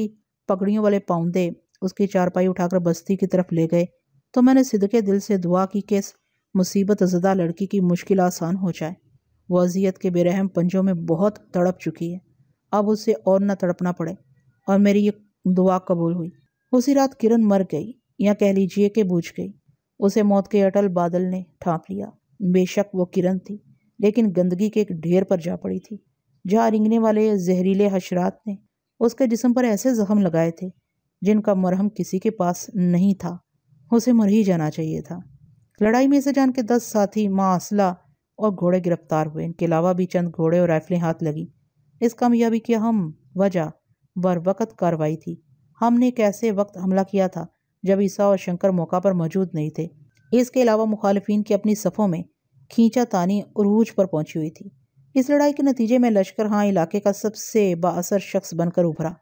पगड़ियों वाले पाउंदे उसकी चारपाई उठाकर बस्ती की तरफ ले गए तो मैंने सिदके दिल से दुआ की कि इस मुसीबत ज़दा लड़की की मुश्किल आसान हो जाए वो अजियत के बेरहम पंजों में बहुत तड़प चुकी है अब उसे और न तड़पना पड़े और मेरी ये दुआ कबूल हुई उसी रात किरण मर गई या कह लीजिए कि बूझ गई उसे मौत के अटल बादल ने ठाप लिया बेशक वो किरण थी लेकिन गंदगी के एक ढेर पर जा पड़ी थी जहाँ रिंगने वाले जहरीले हशरात ने उसके जिसम पर ऐसे जख्म लगाए थे जिनका मरहम किसी के पास नहीं था उसे मर ही जाना चाहिए था लड़ाई में इसे जान के दस साथी माँ असला और घोड़े गिरफ्तार हुए इनके अलावा भी चंद घोड़े और राइफलें हाथ लगी इस कामयाबी की अहम वजह बर वक्त कार्रवाई थी हमने एक ऐसे वक्त हमला किया था जब ईसा और शंकर मौका पर मौजूद नहीं थे इसके अलावा मुखालफन की अपनी सफ़ों में खींचा तानी अरूज पर पहुंची हुई थी इस लड़ाई के नतीजे में लश्कर हाँ इलाके का सबसे बासर शख्स बनकर उभरा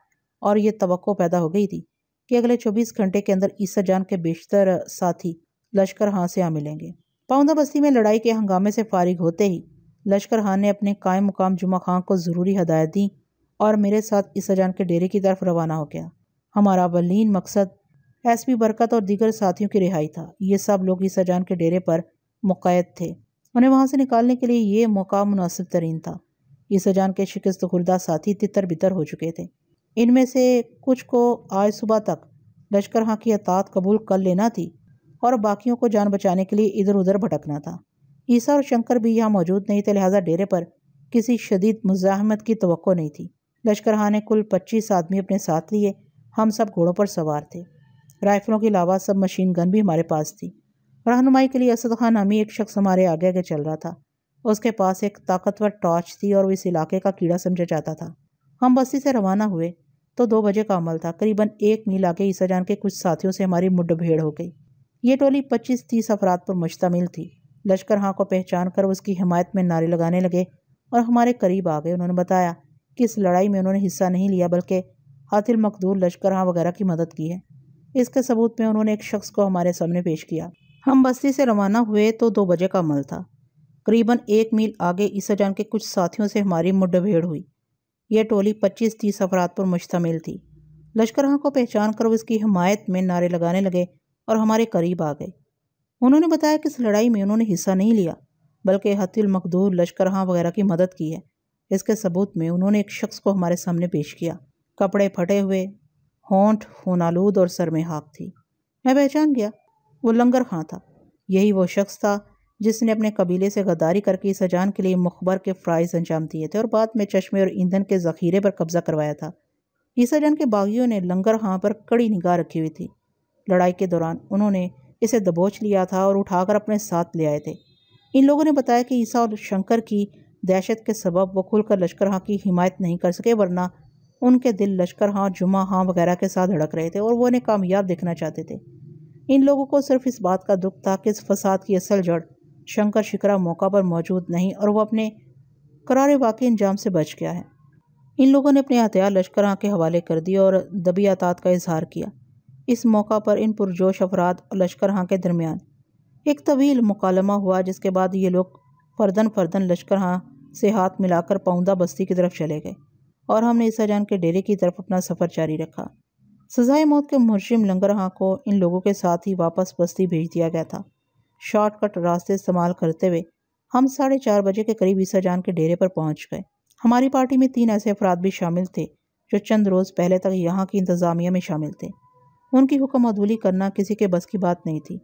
और ये तो पैदा हो गई थी कि अगले 24 घंटे के अंदर ईसा जान के बेशतर साथी लश्कर हाँ से आ मिलेंगे पाउंदा बस्ती में लड़ाई के हंगामे से फारिग होते ही लश्कर खान ने अपने कायम मुकाम जुमा खां को ज़रूरी हदायत दी और मेरे साथ ईसा जान के डेरे की तरफ रवाना हो गया हमारा बलिन मकसद एस पी बरकत और दीगर साथियों की रिहाई था ये सब लोग ईसा जान के डेरे पर मुक़ायद थे उन्हें वहाँ से निकालने के लिए ये मौका मुनासिब तरीन था ईसा जान के शिकस्त खुर्दा साथी तितर बितर हो चुके थे इनमें से कुछ को आज सुबह तक लश्कर हाँ की अतात कबूल कर लेना थी और बाकियों को जान बचाने के लिए इधर उधर भटकना था ईसा और शंकर भी यहाँ मौजूद नहीं थे लिहाजा डेरे पर किसी शदीद मुजाहमत की तो नहीं थी लश्कर हाँ ने कुल पच्चीस आदमी अपने साथ लिए हम सब घोड़ों पर सवार थे राइफलों के अलावा सब मशीन गन भी हमारे पास थी रहनुमाई के लिए असद खान हमी एक शख्स हमारे आगे आगे चल रहा था उसके पास एक ताकतवर टॉर्च थी और वो इस इलाके का कीड़ा समझा जाता था हम बस्ती से रवाना हुए तो दो बजे का अमल था करीबन एक मील आगे ईसा जान के कुछ साथियों से हमारी भेड़ हो गई ये टोली पच्चीस तीस अफराद पर मुश्तमिल थी लश्कर हाँ को पहचान कर उसकी हिमायत में नारे लगाने लगे और हमारे करीब आ गए उन्होंने बताया कि इस लड़ाई में उन्होंने हिस्सा नहीं लिया बल्कि हाथिल मकदूर लश्कर हाँ वगैरह की मदद की है इसके सबूत में उन्होंने एक शख्स को हमारे सामने पेश किया हम बस्ती से रवाना हुए तो दो बजे का अमल था करीबन एक मील आगे ईसा जान के कुछ साथियों से हमारी मुडभेड़ हुई यह टोली पच्चीस तीस अफराद पर मुश्तमिल थी लश्कर हाँ को पहचान कर उसकी हिमायत में नारे लगाने लगे और हमारे करीब आ गए उन्होंने बताया कि इस लड़ाई में उन्होंने हिस्सा नहीं लिया बल्कि हतील मकदूर हाँ वगैरह की मदद की है इसके सबूत में उन्होंने एक शख्स को हमारे सामने पेश किया कपड़े फटे हुए होंठ होनालूद और सर में हाक थी मैं पहचान गया वो लंगर खां हाँ था यही वो शख्स था जिसने अपने कबीले से गद्दारी करके इस अजान के लिए मुखबर के फ़्राइज अंजाम दिए थे और बाद में चश्मे और ईंधन के ज़ख़ीरे पर कब्ज़ा करवाया था ईसा जान के बागियों ने लंगर खां हाँ पर कड़ी निगाह रखी हुई थी लड़ाई के दौरान उन्होंने इसे दबोच लिया था और उठाकर अपने साथ ले आए थे इन लोगों ने बताया कि ईसा और शंकर की दहशत के सबब वो खुलकर लश्कर हाँ की हिमायत नहीं कर सके वरना उनके दिल लश्कर हाँ जुमा हाँ वगैरह के साथ धड़क रहे थे और वो उन्हें कामयाब देखना चाहते थे इन लोगों को सिर्फ इस बात का दुख था कि इस फसाद की असल जड़ शंकर शिकरा मौका पर मौजूद नहीं और वह अपने करार वाकई इंजाम से बच गया है इन लोगों ने अपने हथियार लश्कर हाँ के हवाले कर दिए और दबी दबियातात का इजहार किया इस मौका पर इन पुरजोश अफराद और लश्कर हाँ के दरमियान एक तवील मुकालमा हुआ जिसके बाद ये लोग फर्दन फर्दन लश्कर हाँ से हाथ मिलाकर पाउंदा बस्ती की तरफ चले गए और हमने ईसा जान के डेरे की तरफ अपना सफ़र जारी रखा सजाए मौत के मुहरम लंगर हाँ को इन लोगों के साथ ही वापस बस्ती भेज दिया गया था शॉर्टकट रास्ते इस्तेमाल करते हुए हम साढ़े चार बजे के करीब ईसा जान के डेरे पर पहुंच गए हमारी पार्टी में तीन ऐसे अफराद भी शामिल थे जो चंद रोज़ पहले तक यहाँ की इंतज़ामिया में शामिल थे उनकी हुक्म अदूली करना किसी के बस की बात नहीं थी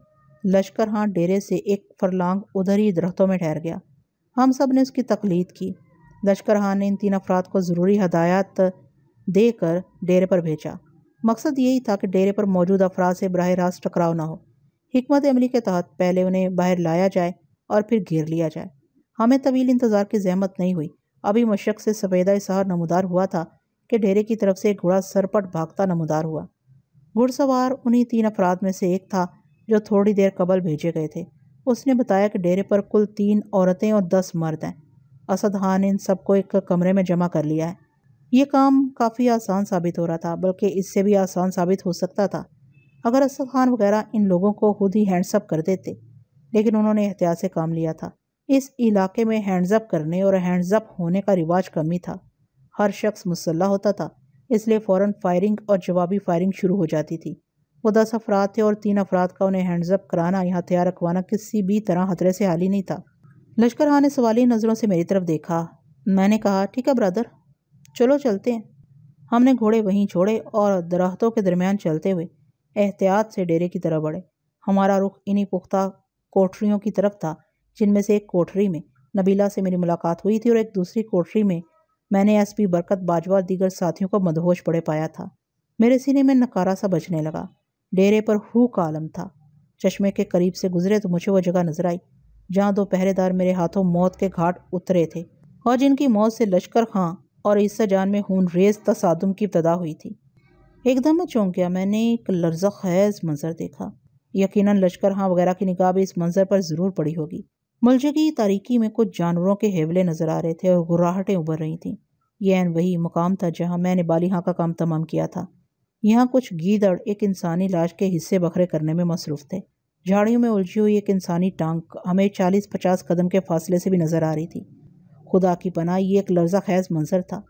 लश्कर हाँ डेरे से एक फरलांग उधर ही दरख्तों में ठहर गया हम सब ने उसकी तकलीद की लश्कर हाँ ने इन तीन अफराद को ज़रूरी हदायत देकर डेरे पर भेजा मकसद यही था कि डेरे पर मौजूद अफराद से बरह रास्त टकराव ना हो हमत अमली के तहत पहले उन्हें बाहर लाया जाए और फिर घेर लिया जाए हमें तवील इंतज़ार की जहमत नहीं हुई अभी मशक से सफ़ेदा सहर नमदार हुआ था कि डेरे की तरफ से घोड़ा सरपट भागता नमदार हुआ घुड़सवार उन्हीं तीन अफराद में से एक था जो थोड़ी देर कबल भेजे गए थे उसने बताया कि डेरे पर कुल तीन औरतें और दस मर्द हैं असद खान ने इन सबको एक कमरे में जमा कर लिया है ये काम काफ़ी आसान साबित हो रहा था बल्कि इससे भी आसान साबित हो सकता था अगर असद खान वगैरह इन लोगों को खुद ही हैंड्सअप कर देते लेकिन उन्होंने एहतियात से काम लिया था इस इलाके में हैंड्सअप करने और हैंड्सअप होने का रिवाज कम ही था हर शख्स मुसल्ह होता था इसलिए फ़ौर फायरिंग और जवाबी फायरिंग शुरू हो जाती थी वो दस अफराद थे और तीन अफराद का उन्हें हैंड्सअप कराना या हथियार रखवाना किसी भी तरह खतरे से हाल ही नहीं था लश्कर हाँ ने सवाली नज़रों से मेरी तरफ देखा मैंने कहा ठीक है ब्रदर चलो चलते हैं हमने घोड़े वहीं छोड़े और दरख्तों के दरमियान चलते हुए एहतियात से डेरे की तरफ बढ़े हमारा रुख इन्हीं पुख्ता कोठरियों की तरफ था जिनमें से एक कोठरी में नबीला से मेरी मुलाकात हुई थी और एक दूसरी कोठरी में मैंने एसपी बरकत बाजवा और दीगर साथियों को मदहोश पड़े पाया था मेरे सीने में नकारा सा बजने लगा डेरे पर हु का आलम था चश्मे के करीब से गुजरे तो मुझे वो जगह नजर आई जहाँ दो पहरेदार मेरे हाथों मौत के घाट उतरे थे और जिनकी मौत से लश्कर खां और ईस्सा जान में हून रेज तसादम की इब्तदा हुई थी एकदम मैं चौंक गया मैंने एक लर्जा खैज मंजर देखा यकीनन लश्कर खां वगैरह की निगाह भी इस मंजर पर ज़रूर पड़ी होगी मलजगी तारीकी में कुछ जानवरों के हेवले नज़र आ रहे थे और गुर्राहटें उभर रही थीं यह एन वही मकाम था जहाँ मैंने बालिहा का काम तमाम किया था यहाँ कुछ गीदड़ एक इंसानी लाश के हिस्से बखरे करने में मसरूफ़ थे झाड़ियों में उलझी हुई एक इंसानी टांग हमें चालीस पचास कदम के फासले से भी नज़र आ रही थी खुदा की पनाह ये एक लर्जा खैज मंजर था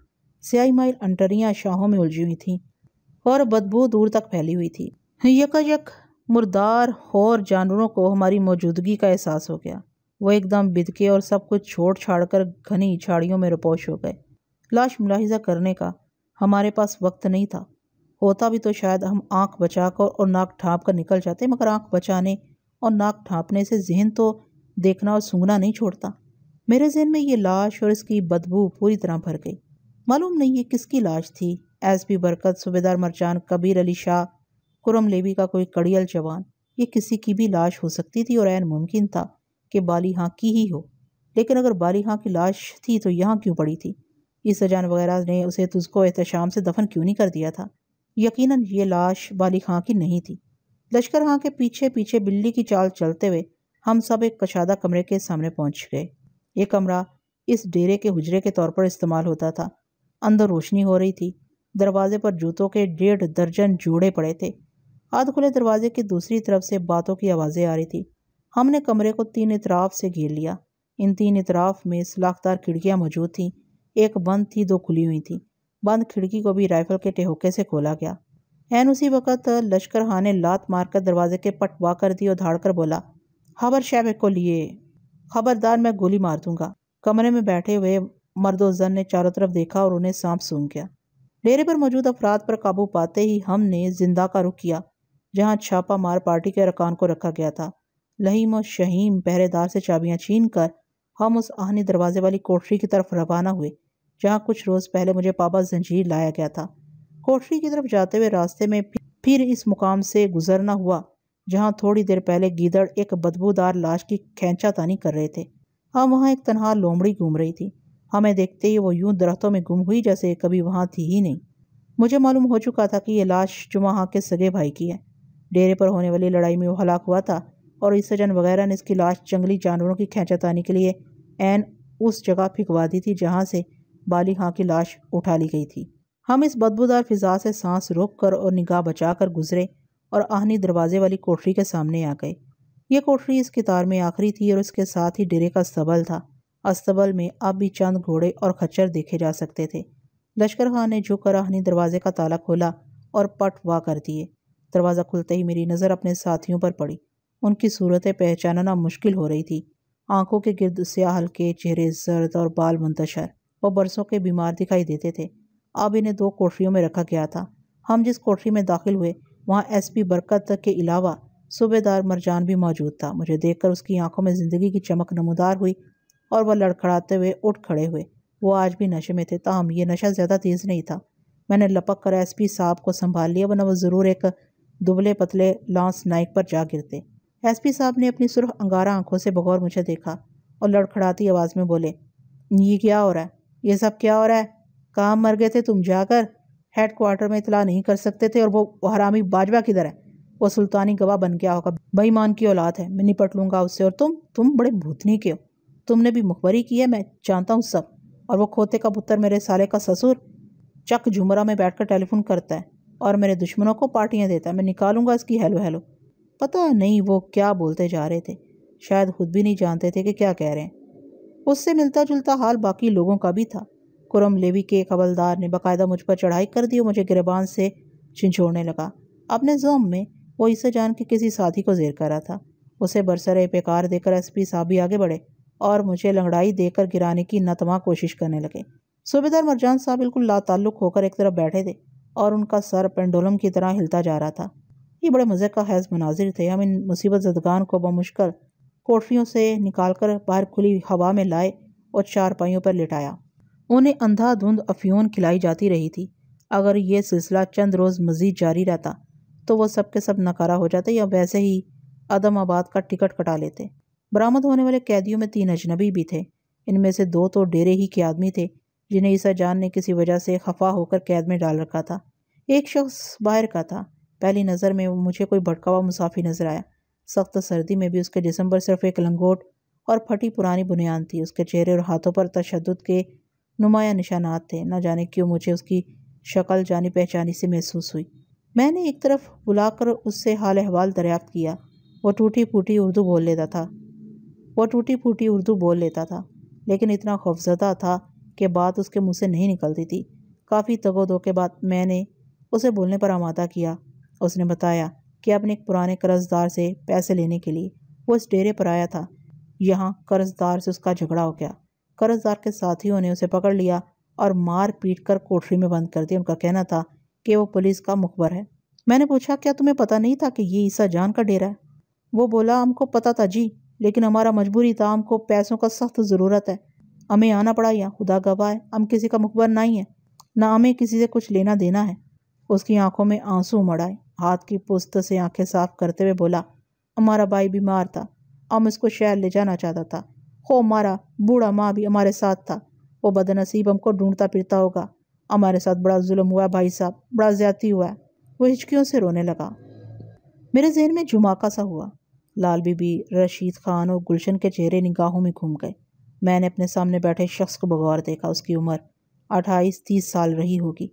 स्याही माइल अंटरियाँ शाहों में उलझी हुई थीं और बदबू दूर तक फैली हुई थी यकायक मुर्दार और जानवरों को हमारी मौजूदगी का एहसास हो गया वो एकदम बिदके और सब कुछ छोड़ छाड़ कर घनी झाड़ियों में रपोश हो गए लाश मुलाहिजा करने का हमारे पास वक्त नहीं था होता भी तो शायद हम आंख बचाकर और नाक ढाँप कर निकल जाते मगर आंख बचाने और नाक ढाँपने से जहन तो देखना और सूंघना नहीं छोड़ता मेरे जहन में ये लाश और इसकी बदबू पूरी तरह भर गई मालूम नहीं ये किसकी लाश थी एस पी बरकत सूबेदार मरचान कबीर अली शाह कुरम लेवी का कोई कड़ियल जवान ये किसी की भी लाश हो सकती थी और मुमकिन था कि बाली हाँ की ही हो लेकिन अगर बाली हाँ की लाश थी तो यहाँ क्यों पड़ी थी इस जान वगैरह ने उसे तुझको एहतशाम से दफन क्यों नहीं कर दिया था यकीनन ये लाश बाली खां की नहीं थी लश्कर खां के पीछे पीछे बिल्ली की चाल चलते हुए हम सब एक कशादा कमरे के सामने पहुंच गए ये कमरा इस डेरे के हुजरे के तौर पर इस्तेमाल होता था अंदर रोशनी हो रही थी दरवाजे पर जूतों के डेढ़ दर्जन जोड़े पड़े थे आध खुले दरवाजे की दूसरी तरफ से बातों की आवाज़ें आ रही थी हमने कमरे को तीन इतराफ़ से घेर लिया इन तीन इतराफ़ में सलाखदार खिड़कियाँ मौजूद थीं एक बंद थी दो खुली हुई थी बंद खिड़की को भी राइफल के टेहोके से खोला गया एन उसी वक़्त लश्कर खान ने लात मारकर दरवाजे के पटवा कर दी और धाड़ कर बोला खबर शैब को लिए खबरदार मैं गोली मार दूंगा कमरे में बैठे हुए मर्दो जन ने चारों तरफ देखा और उन्हें सांप सूंघ गया डेरे पर मौजूद अफराद पर काबू पाते ही हमने जिंदा का रुख किया जहाँ छापा मार पार्टी के अरकान को रखा गया था लहीम और शहीम पहरेदार से चाबियां छीन कर हम उस आहनी दरवाजे वाली कोठरी की तरफ रवाना हुए जहाँ कुछ रोज़ पहले मुझे पापा जंजीर लाया गया था कोठरी की तरफ जाते हुए रास्ते में फिर इस मुकाम से गुजरना हुआ जहाँ थोड़ी देर पहले गीदड़ एक बदबूदार लाश की खेचा तानी कर रहे थे हम वहाँ एक तनहा लोमड़ी घूम रही थी हमें देखते ही वो यूं दरख्तों में गुम हुई जैसे कभी वहाँ थी ही नहीं मुझे मालूम हो चुका था कि यह लाश जुमा के सगे भाई की है डेरे पर होने वाली लड़ाई में वो हलाक हुआ था और सजन वगैरह ने इसकी लाश जंगली जानवरों की खेचातानी के लिए एन उस जगह फिकवा दी थी जहाँ से बाली खां की लाश उठा ली गई थी हम इस बदबूदार फिजा से सांस रोक कर और निगाह बचा कर गुजरे और आहनी दरवाजे वाली कोठरी के सामने आ गए ये कोठरी इस कितार में आखिरी थी और उसके साथ ही डेरे का सबल था अस्तबल में अब भी चंद घोड़े और खच्चर देखे जा सकते थे लश्कर खान ने झुककर आहनी दरवाजे का ताला खोला और पट वाह कर दिए दरवाज़ा खुलते ही मेरी नज़र अपने साथियों पर पड़ी उनकी सूरतें पहचानना मुश्किल हो रही थी आंखों के गिरद स्याह हल्के चेहरे जर्द और बाल मुंतशर वो बरसों के बीमार दिखाई देते थे अब इन्हें दो कोठरियों में रखा गया था हम जिस कोठरी में दाखिल हुए वहाँ पी बरकत के अलावा सूबेदार मरजान भी मौजूद था मुझे देखकर उसकी आंखों में ज़िंदगी की चमक नमदार हुई और वह लड़खड़ाते हुए उठ खड़े हुए वो आज भी नशे में थे ताहम ये नशा ज़्यादा तेज़ नहीं था मैंने लपक कर पी साहब को संभाल लिया वरना वो ज़रूर एक दुबले पतले लांस नाइक पर जा गिरते एस पी साहब ने अपनी सुर्ख अंगारा आंखों से बगौर मुझे देखा और लड़खड़ाती आवाज़ में बोले ये क्या हो रहा है ये सब क्या हो रहा है काम मर गए थे तुम जाकर हेड क्वार्टर में इतला नहीं कर सकते थे और वो हरामी बाजवा किधर है वो सुल्तानी गवाह बन गया होगा बेईमान की औलाद है मैं निपट लूँगा उससे और तुम तुम बड़े भूतनी के हो तुमने भी मुखबरी की है मैं जानता हूँ सब और वो खोते का पुत्र मेरे साले का ससुर चक झुमरा में बैठकर टेलीफोन करता है और मेरे दुश्मनों को पार्टियाँ देता है मैं निकालूंगा इसकी हेलो हेलो पता नहीं वो क्या बोलते जा रहे थे शायद खुद भी नहीं जानते थे कि क्या कह रहे हैं उससे मिलता जुलता हाल बाकी लोगों का भी था कुरम लेवी के एक हवलदार ने बाकायदा मुझ पर चढ़ाई कर दी और मुझे गिरबान से छिंचोड़ने लगा अपने जोम में वो इसे जान के किसी साथी को जेर कर रहा था उसे बरसर बेकार देकर एसपी साहब भी आगे बढ़े और मुझे लंगड़ाई देकर गिराने की नतमा कोशिश करने लगे सूबेदार मरजान साहब बिल्कुल लाताल्लुक होकर एक तरफ बैठे थे और उनका सर पेंडोलम की तरह हिलता जा रहा था ये बड़े मज़े का हैज़ मनाजिर थे हम इन मुसीबत जदगान को बमुश्कल कोठरीों से निकाल कर बाहर खुली हवा में लाए और चारपाइयों पर लिटाया उन्हें अंधाधुंध अफियोन खिलाई जाती रही थी अगर ये सिलसिला चंद रोज़ मज़ीद जारी रहता तो वह सब के सब नकारा हो जाते या वैसे ही आदम आबाद का टिकट कटा लेते बरामद होने वाले कैदियों में तीन अजनबी भी थे इनमें से दो तो डेरे ही के आदमी थे जिन्हें ईसा जान ने किसी वजह से खफा होकर कैद में डाल रखा था एक शख्स बाहर का था पहली नज़र में मुझे कोई भटका हुआ मुसाफी नज़र आया सख्त सर्दी में भी उसके जिसम पर सिर्फ एक लंगोट और फटी पुरानी बुनियाद थी उसके चेहरे और हाथों पर तशद के नुमाया निशानात थे ना जाने क्यों मुझे उसकी शक्ल जानी पहचानी से महसूस हुई मैंने एक तरफ बुलाकर उससे हाल अहवाल दरियाफ्त किया वो टूटी फूटी उर्दू बोल लेता था वो टूटी फूटी उर्दू बोल लेता था लेकिन इतना खौफजदा था कि बात उसके मुँह से नहीं निकलती थी काफ़ी दो के बाद मैंने उसे बोलने पर आमादा किया उसने बताया कि अपने एक पुराने कर्जदार से पैसे लेने के लिए वो इस डेरे पर आया था यहाँ कर्जदार से उसका झगड़ा हो गया कर्जदार के साथियों ने उसे पकड़ लिया और मार पीट कर कोठरी में बंद कर दिया उनका कहना था कि वो पुलिस का मुखबर है मैंने पूछा क्या तुम्हें पता नहीं था कि ये ईसा जान का डेरा है वो बोला हमको पता था जी लेकिन हमारा मजबूरी था हमको पैसों का सख्त ज़रूरत है हमें आना पड़ा यहाँ खुदा गवाह है हम किसी का मुखबर नहीं है ना हमें किसी से कुछ लेना देना है उसकी आंखों में आंसू उमड़ आए हाथ की पुस्त से आंखें साफ करते हुए बोला हमारा भाई बीमार था हम इसको शहर ले जाना चाहता था हो हमारा बूढ़ा माँ भी हमारे साथ था वो बदनसीब हमको ढूंढता फिरता होगा हमारे साथ बड़ा जुल्म हुआ भाई साहब बड़ा ज्यादी हुआ है वो हिचकियों से रोने लगा मेरे जहन में झुमाका सा हुआ लाल बीबी रशीद खान और गुलशन के चेहरे निगाहों में घूम गए मैंने अपने सामने बैठे शख्स को बगौर देखा उसकी उम्र अट्ठाईस तीस साल रही होगी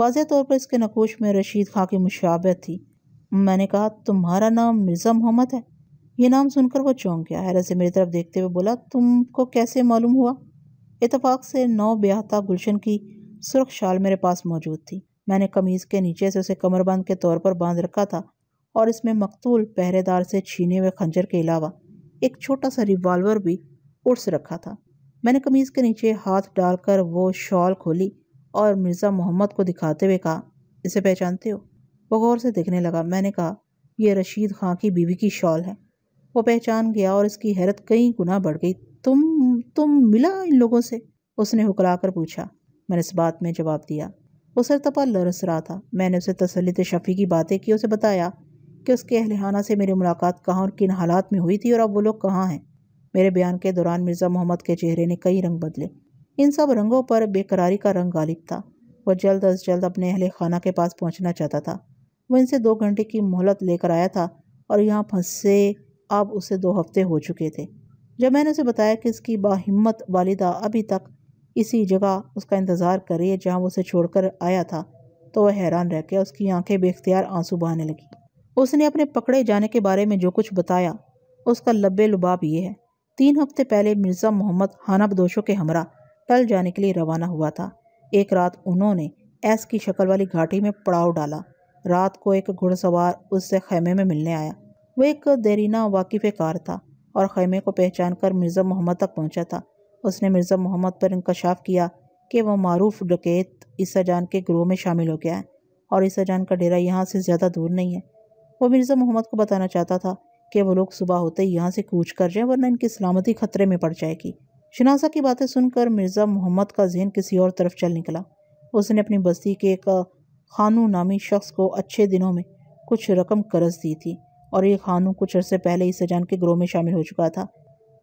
वाज तौर पर इसके नकोश में रशीद खां की मुशाबत थी मैंने कहा तुम्हारा नाम मिर्ज़ा मोहम्मद है यह नाम सुनकर वो चौंक गया हैरत से मेरी तरफ देखते हुए बोला तुमको कैसे मालूम हुआ इतफाक़ से नौ ब्याहता गुलशन की सुरख शाल मेरे पास मौजूद थी मैंने कमीज़ के नीचे से उसे कमरबंद के तौर पर बांध रखा था और इसमें मकतूल पहरेदार से छीने हुए खंजर के अलावा एक छोटा सा रिवाल्वर भी उड़स रखा था मैंने कमीज़ के नीचे हाथ डालकर वो शॉल खोली और मिर्ज़ा मोहम्मद को दिखाते हुए कहा इसे पहचानते हो वह गौर से देखने लगा मैंने कहा यह रशीद खां की बीवी की शॉल है वो पहचान गया और इसकी हैरत कई गुना बढ़ गई तुम तुम मिला इन लोगों से उसने हुकलाकर पूछा मैंने इस बात में जवाब दिया वो तपा लरस रहा था मैंने उसे तसलत शफ़ी की बातें की उसे बताया कि उसके अहलहाना से मेरी मुलाकात कहाँ और किन हालात में हुई थी और अब वो लोग कहाँ हैं मेरे बयान के दौरान मिर्ज़ा मोहम्मद के चेहरे ने कई रंग बदले इन सब रंगों पर बेकरारी का रंग गालिब था वह जल्द अज जल्द अपने अहल खाना के पास पहुंचना चाहता था वह इनसे दो घंटे की मोहलत लेकर आया था और यहाँ फंसे अब उसे दो हफ्ते हो चुके थे जब मैंने उसे बताया कि इसकी बाहिम्मत वालिदा अभी तक इसी जगह उसका इंतज़ार कर रही है जहाँ वो उसे छोड़कर आया था तो वह हैरान रह गया उसकी आंखें बेख्तियार आंसू बहाने लगी उसने अपने पकड़े जाने के बारे में जो कुछ बताया उसका लब्बे लुबाब ये है तीन हफ्ते पहले मिर्ज़ा मोहम्मद हानाबदोशों के हमरा टल जाने के लिए रवाना हुआ था एक रात उन्होंने ऐस की शक्ल वाली घाटी में पड़ाव डाला रात को एक घुड़सवार उससे खैमे में मिलने आया वह एक देरीना वाकिफ कार था और खैमे को पहचान कर मिर्ज़ा मोहम्मद तक पहुँचा था उसने मिर्ज़ा मोहम्मद पर इंकशाफ किया कि वह मरूफ डकैत ईसा जान के ग्रोह में शामिल हो गया है और ईसा जान का डेरा यहाँ से ज़्यादा दूर नहीं है वो मिर्ज़ा मोहम्मद को बताना चाहता था कि वो लोग सुबह होते ही यहाँ से कूच कर जाएं वरना इनकी सलामती खतरे में पड़ जाएगी शनासा की बातें सुनकर मिर्ज़ा मोहम्मद का जहन किसी और तरफ चल निकला उसने अपनी बस्ती के एक खानू नामी शख्स को अच्छे दिनों में कुछ रकम कर्ज दी थी और ये खानू कुछ अरसे पहले ही सजान के ग्रोह में शामिल हो चुका था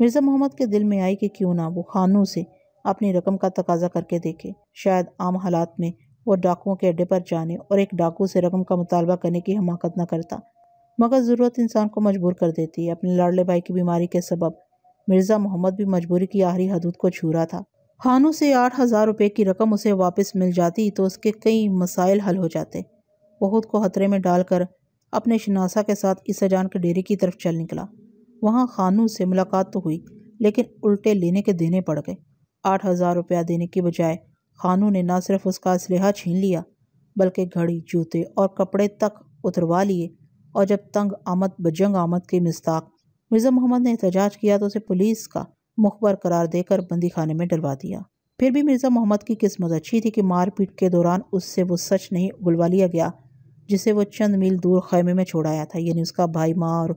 मिर्ज़ा मोहम्मद के दिल में आई कि क्यों ना वो खानू से अपनी रकम का तकाजा करके देखे शायद आम हालात में वो डाकुओं के अड्डे पर जाने और एक डाकू से रकम का मुतालबा करने की हमाकत न करता मगर ज़रूरत इंसान को मजबूर कर देती है अपने लाडले भाई की बीमारी के सबब मिर्ज़ा मोहम्मद भी मजबूरी की आहरी हदूद को छू रहा था खानों से आठ हज़ार रुपये की रकम उसे वापस मिल जाती तो उसके कई मसाइल हल हो जाते वो खुद को खतरे में डालकर अपने शनासा के साथ ईसा जान के डेरे की तरफ चल निकला वहाँ खानू से मुलाकात तो हुई लेकिन उल्टे लेने के देने पड़ गए आठ हज़ार रुपया देने की बजाय खानू ने ना सिर्फ उसका इसलहा छीन लिया बल्कि घड़ी जूते और कपड़े तक उतरवा लिए और जब तंग आमद बजंग आमद के मिस्ताक मिर्ज़ा मोहम्मद ने एहतजाज किया तो उसे पुलिस का मुखबर करार देकर बंदी खाने में डलवा दिया फिर भी मिर्ज़ा मोहम्मद की किस्मत अच्छी थी कि मारपीट के दौरान उससे वो सच नहीं बुलवा लिया गया जिसे वो चंद मील दूर खैमे में छोड़ाया था यानी उसका भाई माँ और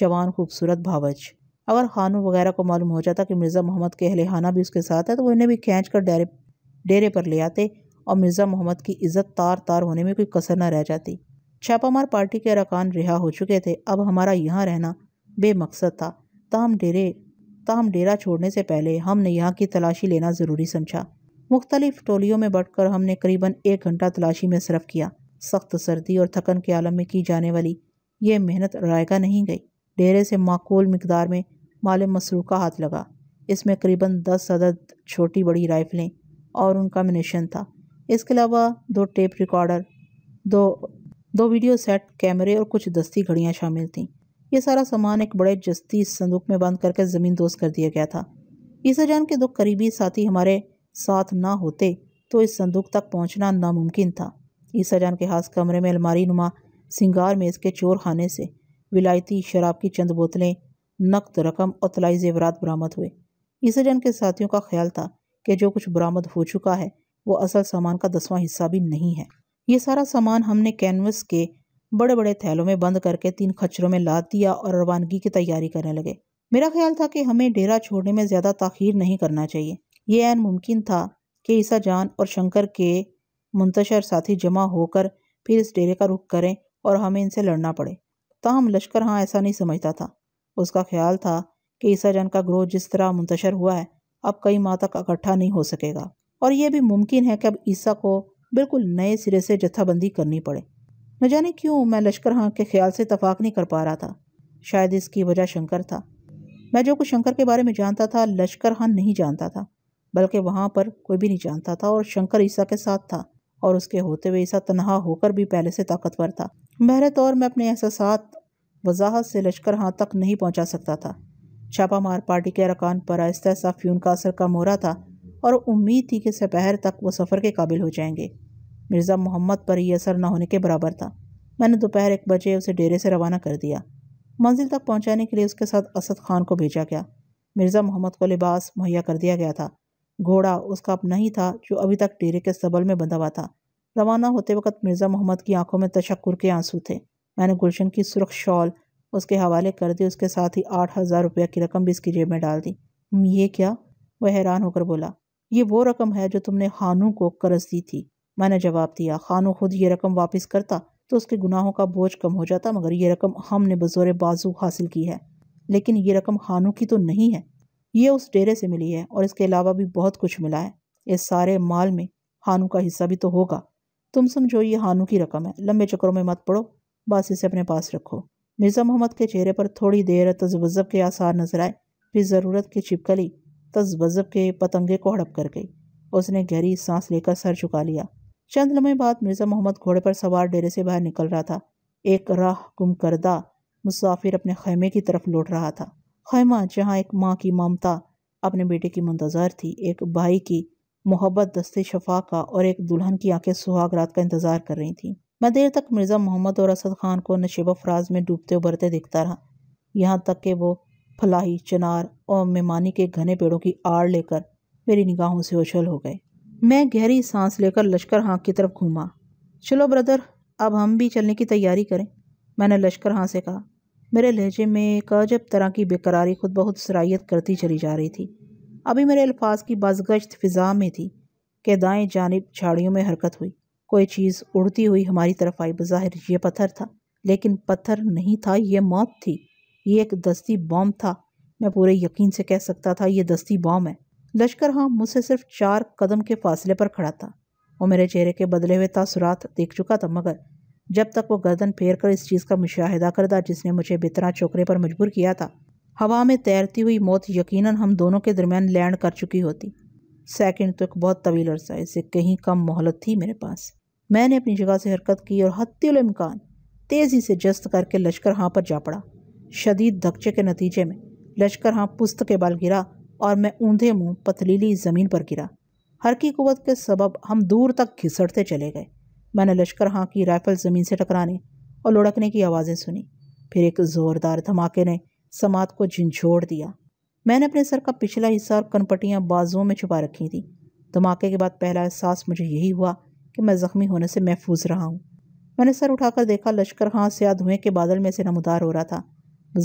जवान खूबसूरत भावच अगर खानू वगैरह को मालूम हो जाता कि मिर्ज़ा मोहम्मद के अहल खाना भी उसके साथ है तो वो इन्हें भी खींच कर डेरे डेरे पर ले आते और मिर्ज़ा मोहम्मद की इज़्ज़त तार तार होने में कोई कसर न रह जाती छापामार पार्टी के अरकान रिहा हो चुके थे अब हमारा यहाँ रहना बेमकसद था ताम डेरे ताम डेरा छोड़ने से पहले हमने यहाँ की तलाशी लेना ज़रूरी समझा मुख्तलिफ टोलियों में बढ़कर हमने करीबन एक घंटा तलाशी में सरफ किया सख्त सर्दी और थकन के आलम में की जाने वाली ये मेहनत रायगा नहीं गई डेरे से माकूल मकदार में माल का हाथ लगा इसमें करीबन दस अदद छोटी बड़ी राइफलें और उनका मिनेशन था इसके अलावा दो टेप रिकॉर्डर दो दो वीडियो सेट कैमरे और कुछ दस्ती घड़ियाँ शामिल थीं ये सारा सामान एक बड़े जस्ती संदूक में बंद करके ज़मीन दोस्त कर दिया गया था ईसा जान के दो करीबी साथी हमारे साथ ना होते तो इस संदूक तक पहुंचना नामुमकिन था ईसा जान के हाथ कमरे में अलमारी नुमा सिंगार मेज़ के चोर खाने से विलायती शराब की चंद बोतलें नकद रकम और तलाई जेवरात बरामद हुए ईसा जान के साथियों का ख्याल था कि जो कुछ बरामद हो चुका है वो असल सामान का दसवां हिस्सा भी नहीं है ये सारा सामान हमने कैनवस के बड़े बड़े थैलों में बंद करके तीन खच्चरों में लाद दिया और रवानगी की तैयारी करने लगे मेरा ख्याल था कि हमें डेरा छोड़ने में ज़्यादा ताखीर नहीं करना चाहिए यह ऐन मुमकिन था कि ईसा जान और शंकर के मुंतशर साथी जमा होकर फिर इस डेरे का रुख करें और हमें इनसे लड़ना पड़े ताहम लश्कर हाँ ऐसा नहीं समझता था उसका ख्याल था कि ईसा जान का ग्रोह जिस तरह मुंतशर हुआ है अब कई माह तक इकट्ठा नहीं हो सकेगा और यह भी मुमकिन है कि अब ईसा को बिल्कुल नए सिरे से जत्थाबंदी करनी पड़े न जाने क्यों मैं लश्कर हाँ के ख्याल से तफाक नहीं कर पा रहा था शायद इसकी वजह शंकर था मैं जो कुछ शंकर के बारे में जानता था लश्कर हाँ नहीं जानता था बल्कि वहाँ पर कोई भी नहीं जानता था और शंकर ईसा के साथ था और उसके होते हुए ईसा तनहा होकर भी पहले से ताकतवर था मेरे तौर में अपने एहसास वजाहत से लश्कर हाँ तक नहीं पहुँचा सकता था छापा मार पार्टी के अरकान पर आहिस्ता आहिस्ता फ्यून का असर कम हो रहा था और उम्मीद थी कि सपहर तक वो सफ़र के काबिल हो जाएंगे मिर्ज़ा मोहम्मद पर यह असर न होने के बराबर था मैंने दोपहर एक बजे उसे डेरे से रवाना कर दिया मंजिल तक पहुंचाने के लिए उसके साथ असद खान को भेजा गया मिर्ज़ा मोहम्मद को लिबास मुहैया कर दिया गया था घोड़ा उसका अपना ही था जो अभी तक डेरे के सबल में बंधा हुआ था रवाना होते वक्त मिर्ज़ा मोहम्मद की आंखों में तशक्कुर के आंसू थे मैंने गुलशन की सुरख शॉल उसके हवाले कर दी उसके साथ ही आठ हज़ार रुपया की रकम भी इसकी जेब में डाल दी ये क्या वह हैरान होकर बोला ये वो रकम है जो तुमने खानू को कर्ज दी थी मैंने जवाब दिया खानू खुद ये रकम वापस करता तो उसके गुनाहों का बोझ कम हो जाता मगर ये रकम हमने बज़ोर बाजू हासिल की है लेकिन ये रकम खानू की तो नहीं है ये उस डेरे से मिली है और इसके अलावा भी बहुत कुछ मिला है इस सारे माल में हानू का हिस्सा भी तो होगा तुम समझो ये हानू की रकम है लंबे चक्करों में मत पड़ो बस इसे अपने पास रखो मिर्ज़ा मोहम्मद के चेहरे पर थोड़ी देर तजब्ज़ब के आसार नजर आए फिर ज़रूरत की छिपकली तजब्ज़ब के पतंगे को हड़प कर गई उसने गहरी सांस लेकर सर झुका लिया चंद लम्हे बाद मिर्ज़ा मोहम्मद घोड़े पर सवार डेरे से बाहर निकल रहा था एक राह गुम करदा मुसाफिर अपने खैमे की तरफ लौट रहा था खैमा जहाँ एक माँ की ममता अपने बेटे की मंतज़र थी एक भाई की मोहब्बत दस्ते शफा का और एक दुल्हन की आंखें सुहाग रात का इंतज़ार कर रही थी मैं देर तक मिर्ज़ा मोहम्मद और असद खान को नशेब अफराज में डूबते उबरते देखता रहा यहाँ तक कि वो फलाही चनार और मेमानी के घने पेड़ों की आड़ लेकर मेरी निगाहों से उछल हो गए मैं गहरी सांस लेकर लश्कर हाँ की तरफ घूमा चलो ब्रदर अब हम भी चलने की तैयारी करें मैंने लश्कर हाँ से कहा मेरे लहजे में एक अजब तरह की बेकरारी खुद बहुत सराहियत करती चली जा रही थी अभी मेरे अल्फाज की बाजगश्त फिजा में थी कि दाएँ जानब झाड़ियों में हरकत हुई कोई चीज़ उड़ती हुई हमारी तरफ आई बज़ाहिर यह पत्थर था लेकिन पत्थर नहीं था यह मौत थी ये एक दस्ती बॉम्ब था मैं पूरे यकीन से कह सकता था यह दस्ती बॉम्ब है लश्कर हाँ मुझसे सिर्फ चार कदम के फासले पर खड़ा था वो मेरे चेहरे के बदले हुए तासुरात देख चुका था मगर जब तक वो गर्दन फेर कर इस चीज़ का मुशाहिदा करता जिसने मुझे बितना चोकरे पर मजबूर किया था हवा में तैरती हुई मौत यकीनन हम दोनों के दरमियान लैंड कर चुकी होती सेकंड तो एक बहुत तवील अरसा इससे कहीं कम मोहलत थी मेरे पास मैंने अपनी जगह से हरकत की और हत्यमकान तेज़ी से जस्त करके लश्कर हाँ पर जा पड़ा शदीद धक्चे के नतीजे में लश्कर हाँ पुस्त के बाल गिरा और मैं ऊंधे मुंह पथलीली ज़मीन पर गिरा हर की कुत के सबब हम दूर तक घिसटते चले गए मैंने लश्कर हाँ की राइफल ज़मीन से टकराने और लुढ़कने की आवाज़ें सुनी फिर एक ज़ोरदार धमाके ने समात को झिझोड़ दिया मैंने अपने सर का पिछला हिस्सा और कनपटियाँ बाजुओं में छुपा रखी थी धमाके के बाद पहला एहसास मुझे यही हुआ कि मैं ज़ख्मी होने से महफूज रहा हूँ मैंने सर उठाकर देखा लश्कर हाँ से धुएँ के बादल में से नमदार हो रहा था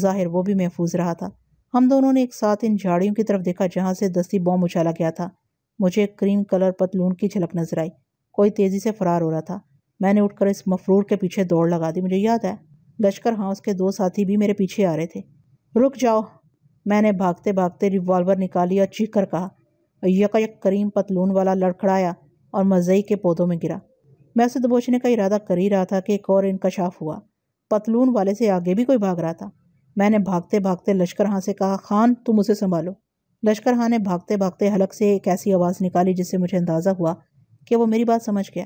ज़ाहिर वो भी महफूज रहा था हम दोनों ने एक साथ इन झाड़ियों की तरफ देखा जहाँ से दस्ती बॉम्ब उछाला गया था मुझे एक क्रीम कलर पतलून की झलक नजर आई कोई तेज़ी से फरार हो रहा था मैंने उठकर इस मफरूर के पीछे दौड़ लगा दी मुझे याद है लश्कर हाँ उसके दो साथी भी मेरे पीछे आ रहे थे रुक जाओ मैंने भागते भागते रिवॉल्वर निकाली और चीख कर कहा यकायक करीम पतलून वाला लड़खड़ाया और मजई के पौधों में गिरा मैं उसे दबोचने का इरादा कर ही रहा था कि एक और इनकशाफ हुआ पतलून वाले से आगे भी कोई भाग रहा था मैंने भागते भागते लश्कर हाँ से कहा खान तुम उसे संभालो लश्कर हाँ ने भागते भागते हलक से एक ऐसी आवाज़ निकाली जिससे मुझे अंदाज़ा हुआ कि वो मेरी बात समझ गया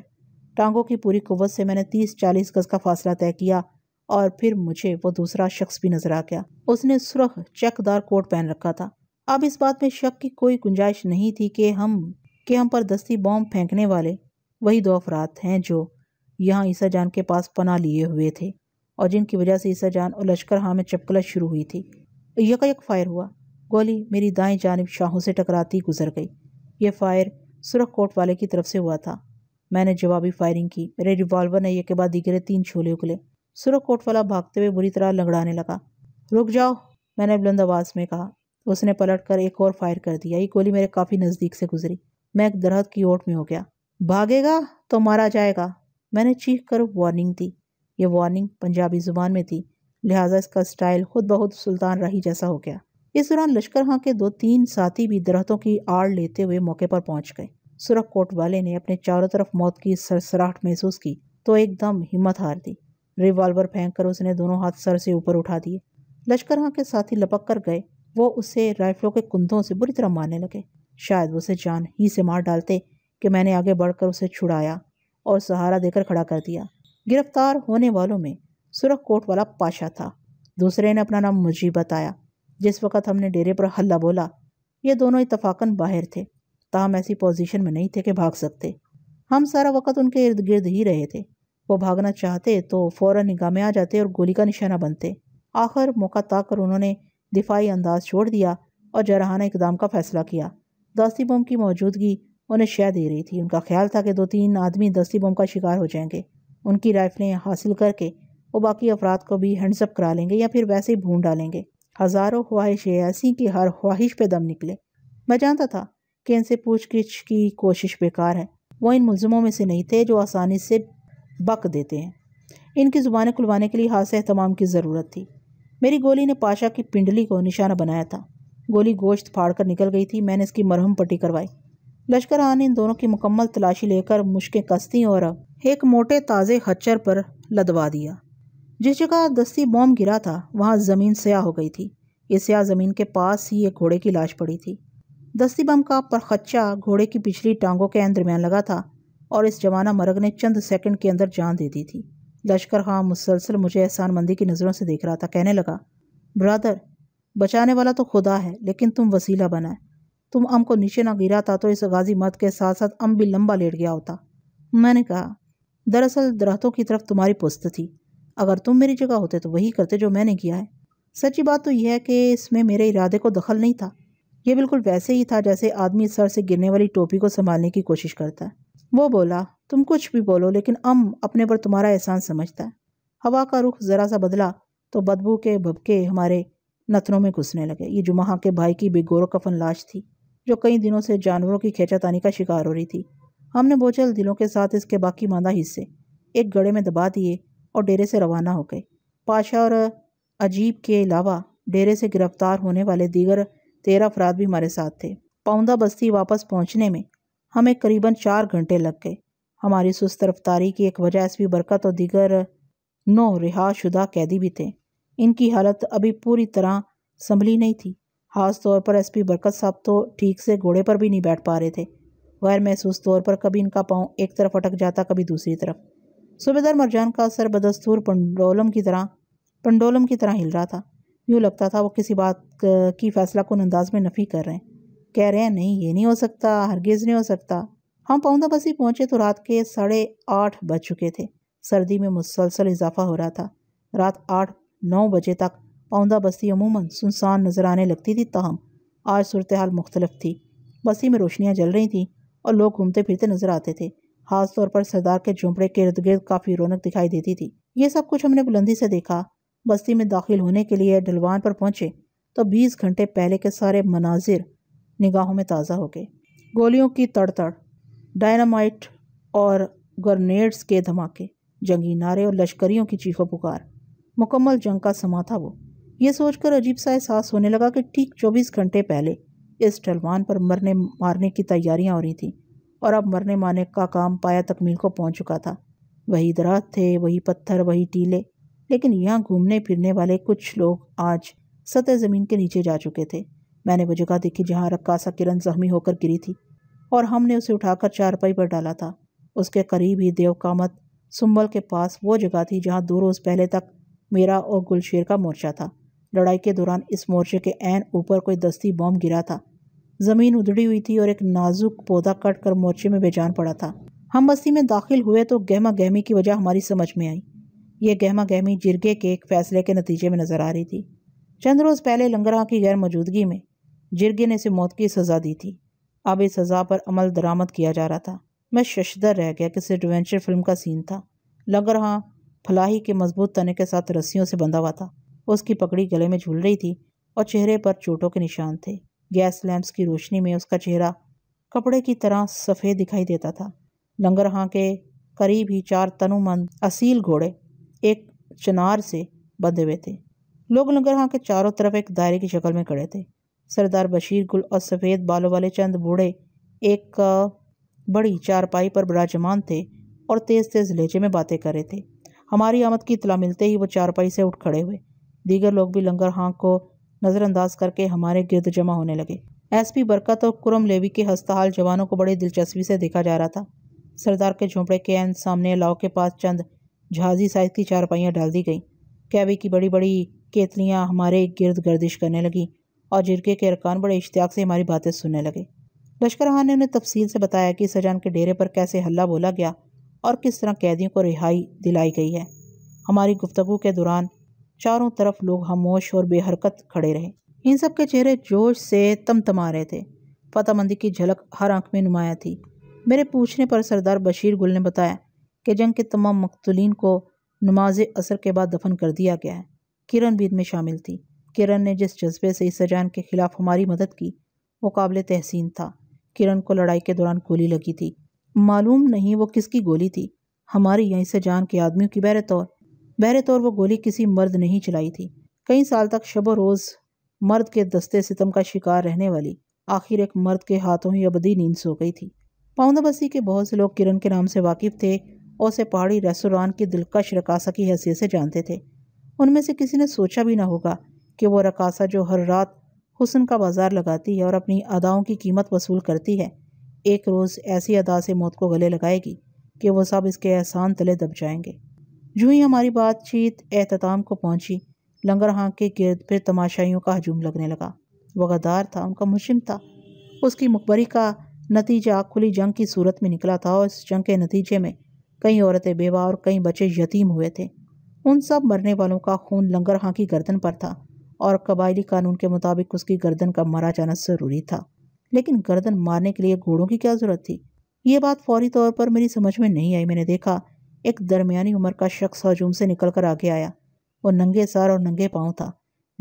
टांगों की पूरी कुत से मैंने तीस चालीस गज़ का फासला तय किया और फिर मुझे वो दूसरा शख्स भी नज़र आ गया उसने सुरख चेकदार कोट पहन रखा था अब इस बात में शक की कोई गुंजाइश नहीं थी कि हम के हम पर दस्ती बॉम्ब फेंकने वाले वही दो अफराद हैं जो यहाँ ईसा जान के पास पना लिए हुए थे और जिनकी वजह से ईसा जान और लश्कर हाँ में चपकला शुरू हुई थी यकायक फायर हुआ गोली मेरी दाएं जानब शाहों से टकराती गुजर गई यह फायर सुरख कोट वाले की तरफ से हुआ था मैंने जवाबी फायरिंग की मेरे रिवॉल्वर ने यह के बाद दिगरे तीन छोले उगले सुरख कोट वाला भागते हुए बुरी तरह लंगड़ाने लगा रुक जाओ मैंने बुलंद आवाज़ में कहा उसने पलट कर एक और फायर कर दिया ये गोली मेरे काफ़ी नज़दीक से गुजरी मैं एक दरहत की ओट में हो गया भागेगा तो मारा जाएगा मैंने चीख कर वार्निंग दी ये वार्निंग पंजाबी ज़ुबान में थी लिहाजा इसका स्टाइल खुद बहुत सुल्तान राही जैसा हो गया इस दौरान लश्कर खां के दो तीन साथी भी दरख्तों की आड़ लेते हुए मौके पर पहुंच गए सुरख कोट वाले ने अपने चारों तरफ मौत की सरसराहट महसूस की तो एकदम हिम्मत हार दी रिवॉल्वर फेंक कर उसने दोनों हाथ सर से ऊपर उठा दिए लश्कर खां के साथी लपक कर गए वो उसे राइफलों के कुंदों से बुरी तरह मारने लगे शायद वो उसे जान ही से मार डालते कि मैंने आगे बढ़कर उसे छुड़ाया और सहारा देकर खड़ा कर दिया गिरफ्तार होने वालों में सुरख कोट वाला पाशा था दूसरे ने अपना नाम मुझी बताया जिस वक्त हमने डेरे पर हल्ला बोला ये दोनों इतफाक़न बाहर थे ताहम ऐसी पोजीशन में नहीं थे कि भाग सकते हम सारा वक्त उनके इर्द गिर्द ही रहे थे वो भागना चाहते तो फ़ौर निगाह में आ जाते और गोली का निशाना बनते आखिर मौका कर उन्होंने दिफाई अंदाज छोड़ दिया और जरहाना इकदाम का फ़ैसला किया दस्ती बम की मौजूदगी उन्हें शह दे रही थी उनका ख्याल था कि दो तीन आदमी दस्ती बम का शिकार हो जाएंगे उनकी राइफलें हासिल करके वो बाकी अफराद को भी हैंडसअप करा लेंगे या फिर वैसे ही भून डालेंगे हज़ारों ख्वाहिशें ऐसी कि हर ख्वाहिश पे दम निकले मैं जानता था कि इनसे पूछगिछ की कोशिश बेकार है वो इन मुलजमों में से नहीं थे जो आसानी से बक देते हैं इनकी ज़ुबान खुलवाने के लिए हाथ अहतमाम की ज़रूरत थी मेरी गोली ने पाशा की पिंडली को निशाना बनाया था गोली गोश्त फाड़ कर निकल गई थी मैंने इसकी मरहम पट्टी करवाई लश्कर आने इन दोनों की मुकम्मल तलाशी लेकर मुश्कें कसती और एक मोटे ताज़े खच्चर पर लदवा दिया जिस जगह दस्ती बॉम्ब गिरा था वहाँ ज़मीन सयाह हो गई थी इस सयाह ज़मीन के पास ही एक घोड़े की लाश पड़ी थी दस्ती बम का परखच्चा घोड़े की पिछली टांगों के एन दरमियान लगा था और इस जमाना मरग ने चंद सेकंड के अंदर जान दे दी थी लश्कर खां हाँ, मुसलसल मुझे एहसान मंदी की नज़रों से देख रहा था कहने लगा ब्रदर बचाने वाला तो खुदा है लेकिन तुम वसीला बना तुम अम को नीचे ना गिरा था तो इस गाजी मत के साथ साथ अम भी लंबा लेट गया होता मैंने कहा दरअसल दरख्तों की तरफ तुम्हारी पुस्त थी अगर तुम मेरी जगह होते तो वही करते जो मैंने किया है सच्ची बात तो यह है कि इसमें मेरे इरादे को दखल नहीं था यह बिल्कुल वैसे ही था जैसे आदमी सर से गिरने वाली टोपी को संभालने की कोशिश करता है वो बोला तुम कुछ भी बोलो लेकिन अम अपने पर तुम्हारा एहसान समझता है हवा का रुख ज़रा सा बदला तो बदबू के भबके हमारे नथनों में घुसने लगे ये जुमाहा के भाई की बेगोरो कफन लाश थी जो कई दिनों से जानवरों की खेचातानी का शिकार हो रही थी हमने बोचल दिलों के साथ इसके बाकी मादा हिस्से एक गड़े में दबा दिए और डेरे से रवाना हो गए पाशा और अजीब के अलावा डेरे से गिरफ्तार होने वाले दीगर तेरह अफराद भी हमारे साथ थे पौंदा बस्ती वापस पहुंचने में हमें करीबन चार घंटे लग गए हमारी सुस्त रफ्तारी की एक वजह इसवी बरकत और दीगर नौ रिहाशुदा कैदी भी थे इनकी हालत अभी पूरी तरह संभली नहीं थी खास तौर पर एसपी बरकत साहब तो ठीक से घोड़े पर भी नहीं बैठ पा रहे थे गैर महसूस तौर पर कभी इनका पाँव एक तरफ अटक जाता कभी दूसरी तरफ सूबेदार मरजान का सर बदस्तूर पंडोलम की तरह पंडोलम की तरह हिल रहा था यूँ लगता था वो किसी बात की फैसला को अंदाज में नफ़ी कर रहे हैं कह रहे हैं नहीं ये नहीं हो सकता हरगिज़ नहीं हो सकता हम पौधा बसी पहुँचे तो रात के साढ़े आठ बज चुके थे सर्दी में मुसलसल इजाफा हो रहा था रात आठ नौ बजे तक पौधा बस्ती अमूमन सुनसान नज़र आने लगती थी तहम आज सूरत हाल मुख्तलफ थी बसी में रोशनियाँ जल रही थीं और लोग घूमते फिरते नजर आते थे खास तौर पर सरदार के झोंपड़े के इर्द गिर्द काफ़ी रौनक दिखाई देती थी ये सब कुछ हमने बुलंदी से देखा बस्ती में दाखिल होने के लिए डलवान पर पहुंचे तो 20 घंटे पहले के सारे मनाजिर निगाहों में ताज़ा हो गए गोलियों की तड़तड़ डायनामाइट और ग्रनेड्स के धमाके जंगी नारे और लश्करियों की चीखों पुकार मुकम्मल जंग का समा था वो ये सोचकर अजीब सा एहसास होने लगा कि ठीक 24 घंटे पहले इस ढलवान पर मरने मारने की तैयारियां हो रही थी और अब मरने मारने का काम पाया तकमील को पहुंच चुका था वही दरात थे वही पत्थर वही टीले लेकिन यहाँ घूमने फिरने वाले कुछ लोग आज सतह ज़मीन के नीचे जा चुके थे मैंने वो जगह देखी जहाँ रक्कासा किरण जख्मी होकर गिरी थी और हमने उसे उठाकर चारपाई पर डाला था उसके करीब ही देवकामत सुम्बल के पास वो जगह थी जहाँ दो रोज़ पहले तक मेरा और गुलशेर का मोर्चा था लड़ाई के दौरान इस मोर्चे के एन ऊपर कोई दस्ती बॉम्ब गिरा था ज़मीन उधड़ी हुई थी और एक नाजुक पौधा कट कर मोर्चे में बेजान पड़ा था हम बस्ती में दाखिल हुए तो गहमा गहमी की वजह हमारी समझ में आई ये गहमा गहमी जिरगे के एक फैसले के नतीजे में नज़र आ रही थी चंद रोज़ पहले लंगरा की गैर मौजूदगी में जिरगे ने इसे मौत की सज़ा दी थी अब इस सज़ा पर अमल दरामद किया जा रहा था मैं शशदर रह गया किसी एडवेंचर फिल्म का सीन था लंगरहा फलाही के मजबूत तने के साथ रस्सियों से बंधा हुआ था उसकी पगड़ी गले में झूल रही थी और चेहरे पर चोटों के निशान थे गैस लैंप्स की रोशनी में उसका चेहरा कपड़े की तरह सफ़ेद दिखाई देता था हाँ के करीब ही चार तनुमंद असील घोड़े एक चनार से बंधे हुए थे लोग हाँ के चारों तरफ एक दायरे की शक्ल में खड़े थे सरदार बशीर गुल और सफ़ेद बालों वाले चंद बूढ़े एक बड़ी चारपाई पर बराजमान थे और तेज़ तेज़ लहजे में बातें कर रहे थे हमारी आमद की इतला मिलते ही वो चारपाई से उठ खड़े हुए दीगर लोग भी लंगर हाँक को नज़रअंदाज करके हमारे गिरद जमा होने लगे एसपी बरकत और कुरम लेवी के हस्ताहाल जवानों को बड़ी दिलचस्पी से देखा जा रहा था सरदार के झोंपड़े के एन सामने लाओ के पास चंद जहाजी साइज की चारपाइयाँ डाल दी गईं कैवी की बड़ी बड़ी केतलियाँ हमारे गिरद गर्दिश करने लगीं और जिरके के अरकान बड़े इश्तियाक से हमारी बातें सुनने लगे लश्कर खान ने उन्हें तफसील से बताया कि सजान के डेरे पर कैसे हल्ला बोला गया और किस तरह कैदियों को रिहाई दिलाई गई है हमारी गुफ्तगु के दौरान चारों तरफ लोग खामोश और बेहरकत खड़े रहे इन सब के चेहरे जोश से तमतमा रहे थे फतामंदी की झलक हर आंख में नुमाया थी मेरे पूछने पर सरदार बशीर गुल ने बताया कि जंग के तमाम मकतुलीन को नमाज असर के बाद दफन कर दिया गया है किरण भी इनमें शामिल थी किरण ने जिस जज्बे से इस सजान के खिलाफ हमारी मदद की वो काबिल तहसीन था किरण को लड़ाई के दौरान गोली लगी थी मालूम नहीं वो किसकी गोली थी हमारी यहीं से जान के आदमियों की तौर बहरे तौर वो गोली किसी मर्द नहीं चलाई थी कई साल तक शब रोज़ मर्द के दस्ते सितम का शिकार रहने वाली आखिर एक मर्द के हाथों ही अबदी नींद सो गई थी पाउंदा बस्ती के बहुत से लोग किरण के नाम से वाकिफ थे और उसे पहाड़ी रेस्तोरान की दिलकश रकासा की हैसियत से जानते थे उनमें से किसी ने सोचा भी ना होगा कि वो रकासा जो हर रात हुसन का बाज़ार लगाती है और अपनी अदाओं की कीमत वसूल करती है एक रोज़ ऐसी अदा से मौत को गले लगाएगी कि वह सब इसके एहसान तले दब जाएंगे जू ही हमारी बातचीत एहतमाम को पहुंची लंगर हाँ के गिरद फिर तमाशाइयों का हजूम लगने लगा वगदार था उनका मुशिम था उसकी मकबरी का नतीजा खुली जंग की सूरत में निकला था और इस जंग के नतीजे में कई औरतें बेवा और कई बच्चे यतीम हुए थे उन सब मरने वालों का खून लंगर हाँ की गर्दन पर था और कबायली कानून के मुताबिक उसकी गर्दन का मरा जाना ज़रूरी था लेकिन गर्दन मारने के लिए घोड़ों की क्या ज़रूरत थी ये बात फौरी तौर पर मेरी समझ में नहीं आई मैंने देखा एक दरमियानी उम्र का शख्स हजूम से निकल कर आगे आया वो नंगे सार और नंगे पाँव था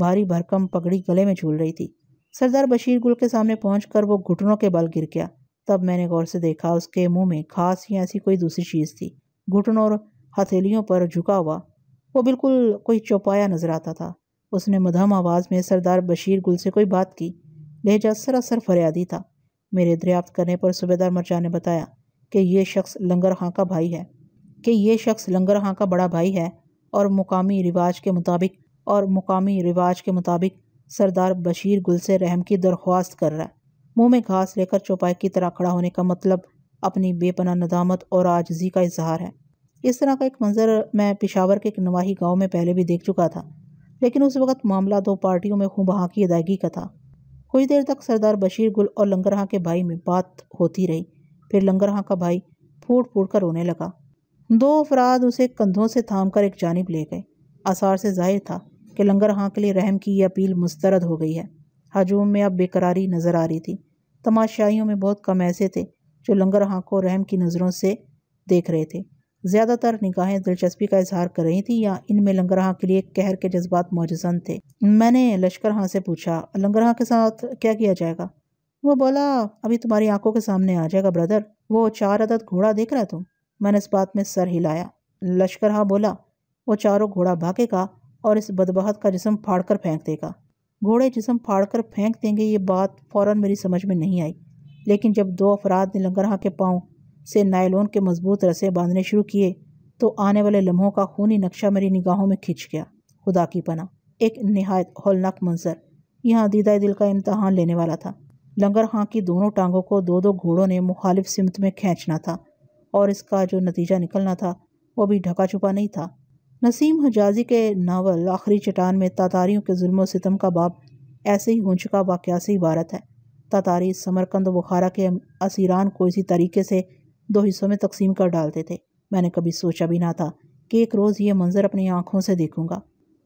भारी भरकम पगड़ी गले में झूल रही थी सरदार बशीर गुल के सामने पहुँच कर वो घुटनों के बल गिर गया तब मैंने गौर से देखा उसके मुंह में खास या ऐसी कोई दूसरी चीज़ थी घुटनों और हथेलियों पर झुका हुआ वो बिल्कुल कोई चौपाया नजर आता था उसने मधम आवाज़ में सरदार बशीर गुल से कोई बात की लहजा सरासर फरियादी था मेरे दरियाफ्त करने पर सूबेदार मरजा ने बताया कि यह शख्स लंगर खां का भाई है कि ये शख्स हाँ का बड़ा भाई है और मुकामी रिवाज के मुताबिक और मुकामी रिवाज के मुताबिक सरदार बशीर गुल से रहम की दरख्वास्त कर रहा है मुंह में घास लेकर चौपाई की तरह खड़ा होने का मतलब अपनी बेपना नदामत और आजजी का इजहार है इस तरह का एक मंजर मैं पिशावर के एक नवाही गांव में पहले भी देख चुका था लेकिन उस वक्त मामला दो पार्टियों में खूबहा की अदायगी का था कुछ देर तक सरदार बशीर गुल और लंगरहा के भाई में बात होती रही फिर लंगरहा का भाई फूट फूट कर रोने लगा दो अफराद उसे कंधों से थाम कर एक जानब ले गए आसार से जाहिर था कि लंगर हाँ के लिए रहम की यह अपील मुस्तरद हो गई है हजूम में अब बेकरारी नज़र आ रही थी तमाशाइयों में बहुत कम ऐसे थे जो लंगर हाँ को रहम की नज़रों से देख रहे थे ज़्यादातर निगाहें दिलचस्पी का इजहार कर रही थी या इनमें हाँ के लिए कहर के जज्बात मौजूसन थे मैंने लश्कर हाँ से पूछा लंगर हाँ के साथ क्या किया जाएगा वो बोला अभी तुम्हारी आंखों के सामने आ जाएगा ब्रदर वो चार अदद घोड़ा देख रहा तुम मैंने इस बात में सर हिलाया लश्कर हाँ बोला वो चारों घोड़ा भागेगा और इस बदबहत का जिसम फाड़ कर फेंक देगा घोड़े जिसम फाड़ कर फेंक देंगे ये बात फ़ौर मेरी समझ में नहीं आई लेकिन जब दो अफराद ने लंगरहा के पाँव से नायलोन के मजबूत रस्से बांधने शुरू किए तो आने वाले लम्हों का खूनी नक्शा मेरी निगाहों में खिंच गया खुदा की पना एक नहायत होलनाक मंजर यहाँ दीदा दिल का इम्तहान लेने वाला था लंगर खां हाँ की दोनों टांगों को दो दो घोड़ों ने मुखालिफ सिमत में खींचना था और इसका जो नतीजा निकलना था वो भी ढका छुपा नहीं था नसीम हजाजी के नावल आखिरी चटान में तातारियों के जुल्म सितम का बाप ऐसे ही हुचका चुका से इबारत है तातारी समरकंद बुखारा के असीरान को इसी तरीके से दो हिस्सों में तकसीम कर डालते थे मैंने कभी सोचा भी ना था कि एक रोज़ ये मंज़र अपनी आँखों से देखूँगा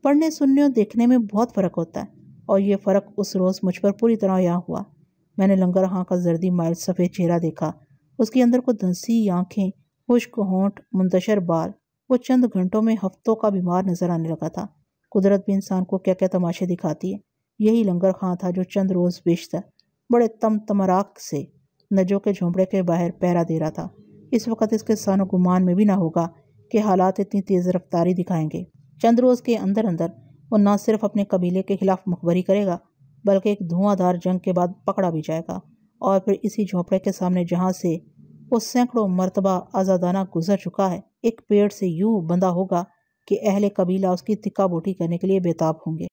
पढ़ने सुनने और देखने में बहुत फ़र्क होता है और ये फ़र्क उस रोज़ मुझ पर पूरी तरह यहाँ हुआ मैंने लंगर हाँ का जर्दी माइल सफ़ेद चेहरा देखा उसके अंदर को धंसी आंखें खुश्क होंठ मुंतशर बाल वो चंद घंटों में हफ्तों का बीमार नजर आने लगा था कुदरत भी इंसान को क्या क्या तमाशे दिखाती है यही लंगर खां था जो चंद रोज़ बेचता बड़े तम तमराक से नजों के झोंपड़े के बाहर पहरा दे रहा था इस वक्त इसके सानों गुमान में भी ना होगा कि हालात इतनी तेज़ रफ्तारी दिखाएंगे चंद रोज़ के अंदर अंदर वो ना सिर्फ अपने कबीले के खिलाफ मखबरी करेगा बल्कि एक धुआंधार जंग के बाद पकड़ा भी जाएगा और फिर इसी झोंपड़े के सामने जहाँ से वो सैकड़ों मरतबा आज़ादाना गुजर चुका है एक पेड़ से यूं बंधा होगा कि अहले कबीला उसकी तिक्का बोटी करने के लिए बेताब होंगे